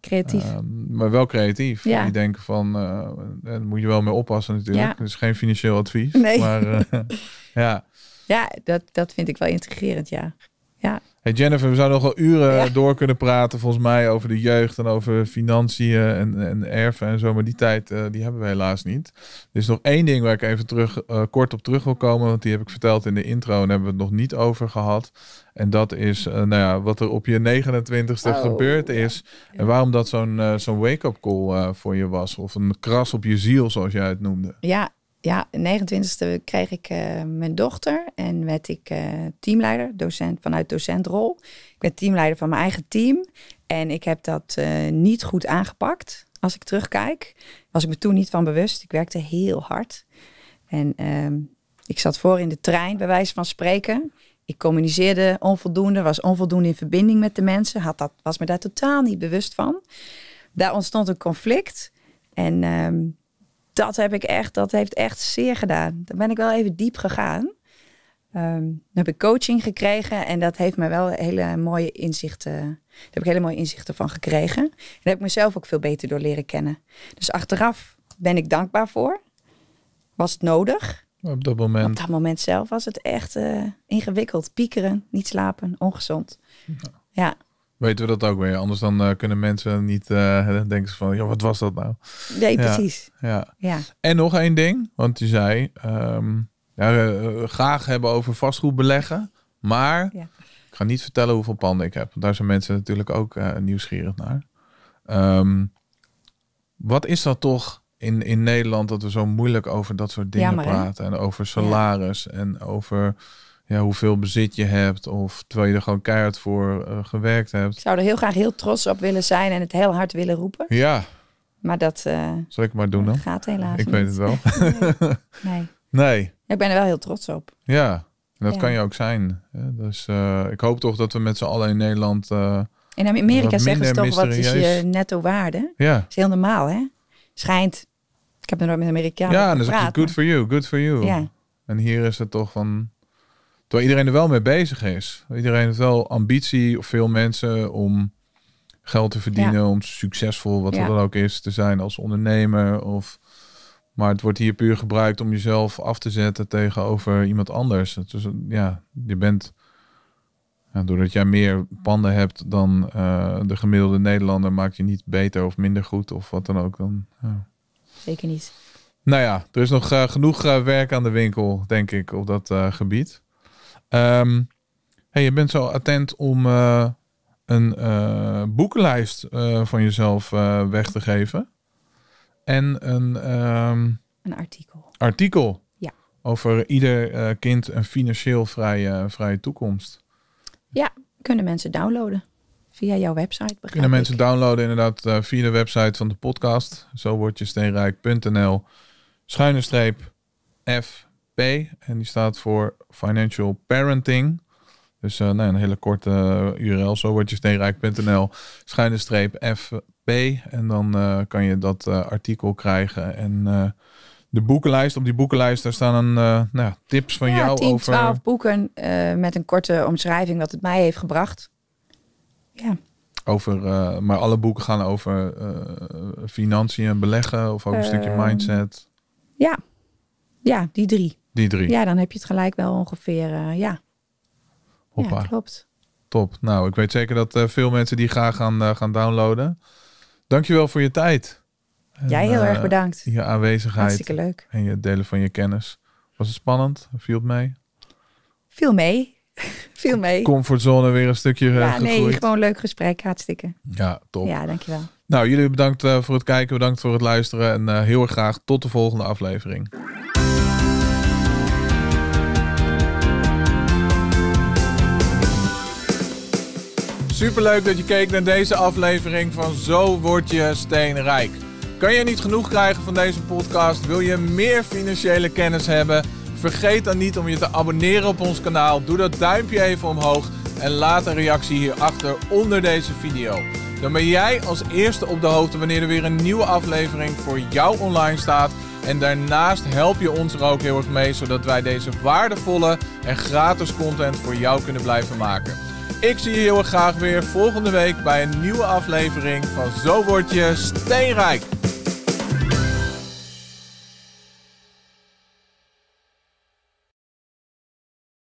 creatief. Ehm, maar wel creatief. Ja. Die denken van, eh, daar moet je wel mee oppassen natuurlijk. Dus geen financieel advies. Nee. Maar [laughs] ja. Ja, dat, dat vind ik wel intrigerend, ja. Ja. Hey Jennifer, we zouden nog wel uren door kunnen praten volgens mij over de jeugd en over financiën en, en erven en zo. Maar die tijd eh, die hebben we helaas niet. Er is nog één ding waar ik even terug, eh, kort op terug wil komen. Want die heb ik verteld in de intro en hebben we het nog niet over gehad. En dat is eh, nou ja, wat er op je 29ste gebeurd is. En waarom dat zo'n zo'n wake-up call voor je was. Of een kras op je ziel zoals jij het noemde. Ja, ja, 29e kreeg ik eh, mijn dochter en werd ik eh, teamleider, docent vanuit docentrol. Ik werd teamleider van mijn eigen team en ik heb dat eh, niet goed aangepakt. Als ik terugkijk, was ik me toen niet van bewust. Ik werkte heel hard en ehm, ik zat voor in de trein, bij wijze van spreken. Ik communiceerde onvoldoende, was onvoldoende in verbinding met de mensen, had dat, was me daar totaal niet bewust van. Daar ontstond een conflict en ehm, dat heb ik echt, dat heeft echt zeer gedaan. Daar ben ik wel even diep gegaan. Um, heb ik coaching gekregen en dat heeft me wel hele mooie inzichten. Daar heb ik hele mooie inzichten van gekregen. En daar heb ik mezelf ook veel beter door leren kennen. Dus achteraf ben ik dankbaar voor. Was het nodig? Op dat moment. Op dat moment zelf was het echt eh, ingewikkeld. Piekeren, niet slapen, ongezond. ja weten we dat ook weer. Anders dan eh, kunnen mensen niet uh, denken van, ja, wat was dat nou? Nee, precies. Ja. ja. En nog één ding, want je zei, ehm, eh, graag hebben over vastgoed beleggen, maar ja. ik ga niet vertellen hoeveel panden ik heb. Daar zijn mensen natuurlijk ook nieuwsgierig naar. Ehm, wat is dat toch in, in Nederland dat we zo moeilijk over dat soort dingen praten? En over salaris en over ja, hoeveel bezit je hebt. Of terwijl je er gewoon keihard voor eh, gewerkt hebt. Ik zou er heel graag heel trots op willen zijn en het heel hard willen roepen. Ja. Maar dat... Eh, Zal ik maar doen dan? Gaat helaas Ik weet het wel. [laughs] nee. nee. Ik ben er wel heel trots op. Ja, en dat kan je ook zijn. Dus eh, ik hoop toch dat we met z'n allen in Nederland... in Amerika zeggen ze toch, wat is je netto waarde? Ja. Dat is heel normaal, hè? Schijnt. Ik heb er nooit met Amerikaan. Ja, en dan zeg je, good for you, good for you. Ja. En hier is het toch van... Terwijl iedereen er wel mee bezig is. Iedereen heeft wel ambitie, of veel mensen, om geld te verdienen, om succesvol, wat ja. dat dan ook is, te zijn als ondernemer. Of, maar het wordt hier puur gebruikt om jezelf af te zetten tegenover iemand anders. Dus ja, je bent, ja, doordat jij meer panden hebt dan eh, de gemiddelde Nederlander, maakt je niet beter of minder goed of wat dan ook. Dan, Zeker niet. Nou ja, er is nog eh, genoeg eh, werk aan de winkel, denk ik, op dat gebied. Um, je bent zo attent om eh, een eh, boekenlijst eh, van jezelf weg te geven. En een, ehm, een artikel. Artikel. Ja. Over ieder kind een financieel vrije, vrije toekomst. Ja, kunnen mensen downloaden via jouw website. Kunnen mensen downloaden inderdaad via de website van de podcast. Zo word je steenrijk.nl schuine streep F en die staat voor Financial Parenting. Dus eh, nou een hele korte eh, URL, zo word je steenrijk.nl, schuine FP. En dan eh, kan je dat artikel krijgen. En de boekenlijst, op die boekenlijst, daar staan een, nou, tips van ja, jou 10, over... 12 boeken met een korte omschrijving wat het mij heeft gebracht. Ja. Over, maar alle boeken gaan over financiën beleggen of ook een stukje ehm, mindset. Ja. ja, die drie. Die drie? Ja, dan heb je het gelijk wel ongeveer, eh, ja. Hoppa. Ja, klopt. Top. Nou, ik weet zeker dat eh, veel mensen die graag gaan, uh, gaan downloaden. Dankjewel voor je tijd. Jij heel erg bedankt. Je aanwezigheid. Hartstikke leuk. En je delen van je kennis. Was het spannend? Viel het mee? Viel mee. [laughs] Viel mee. Comfortzone weer een stukje Ja, nee, gewoon leuk gesprek. Hartstikke. Ja, top. Ja, dankjewel. Nou, jullie bedankt voor het kijken. Bedankt voor het luisteren. En heel erg graag tot de volgende aflevering. Superleuk dat je keek naar deze aflevering van Zo word je steenrijk. Kan je niet genoeg krijgen van deze podcast? Wil je meer financiële kennis hebben? Vergeet dan niet om je te abonneren op ons kanaal. Doe dat duimpje even omhoog en laat een reactie hierachter onder deze video. Dan ben jij als eerste op de hoogte wanneer er weer een nieuwe aflevering voor jou online staat. En daarnaast help je ons er ook heel erg mee, zodat wij deze waardevolle en gratis content voor jou kunnen blijven maken. Ik zie je heel graag weer volgende week bij een nieuwe aflevering van Zo Word Je Steenrijk.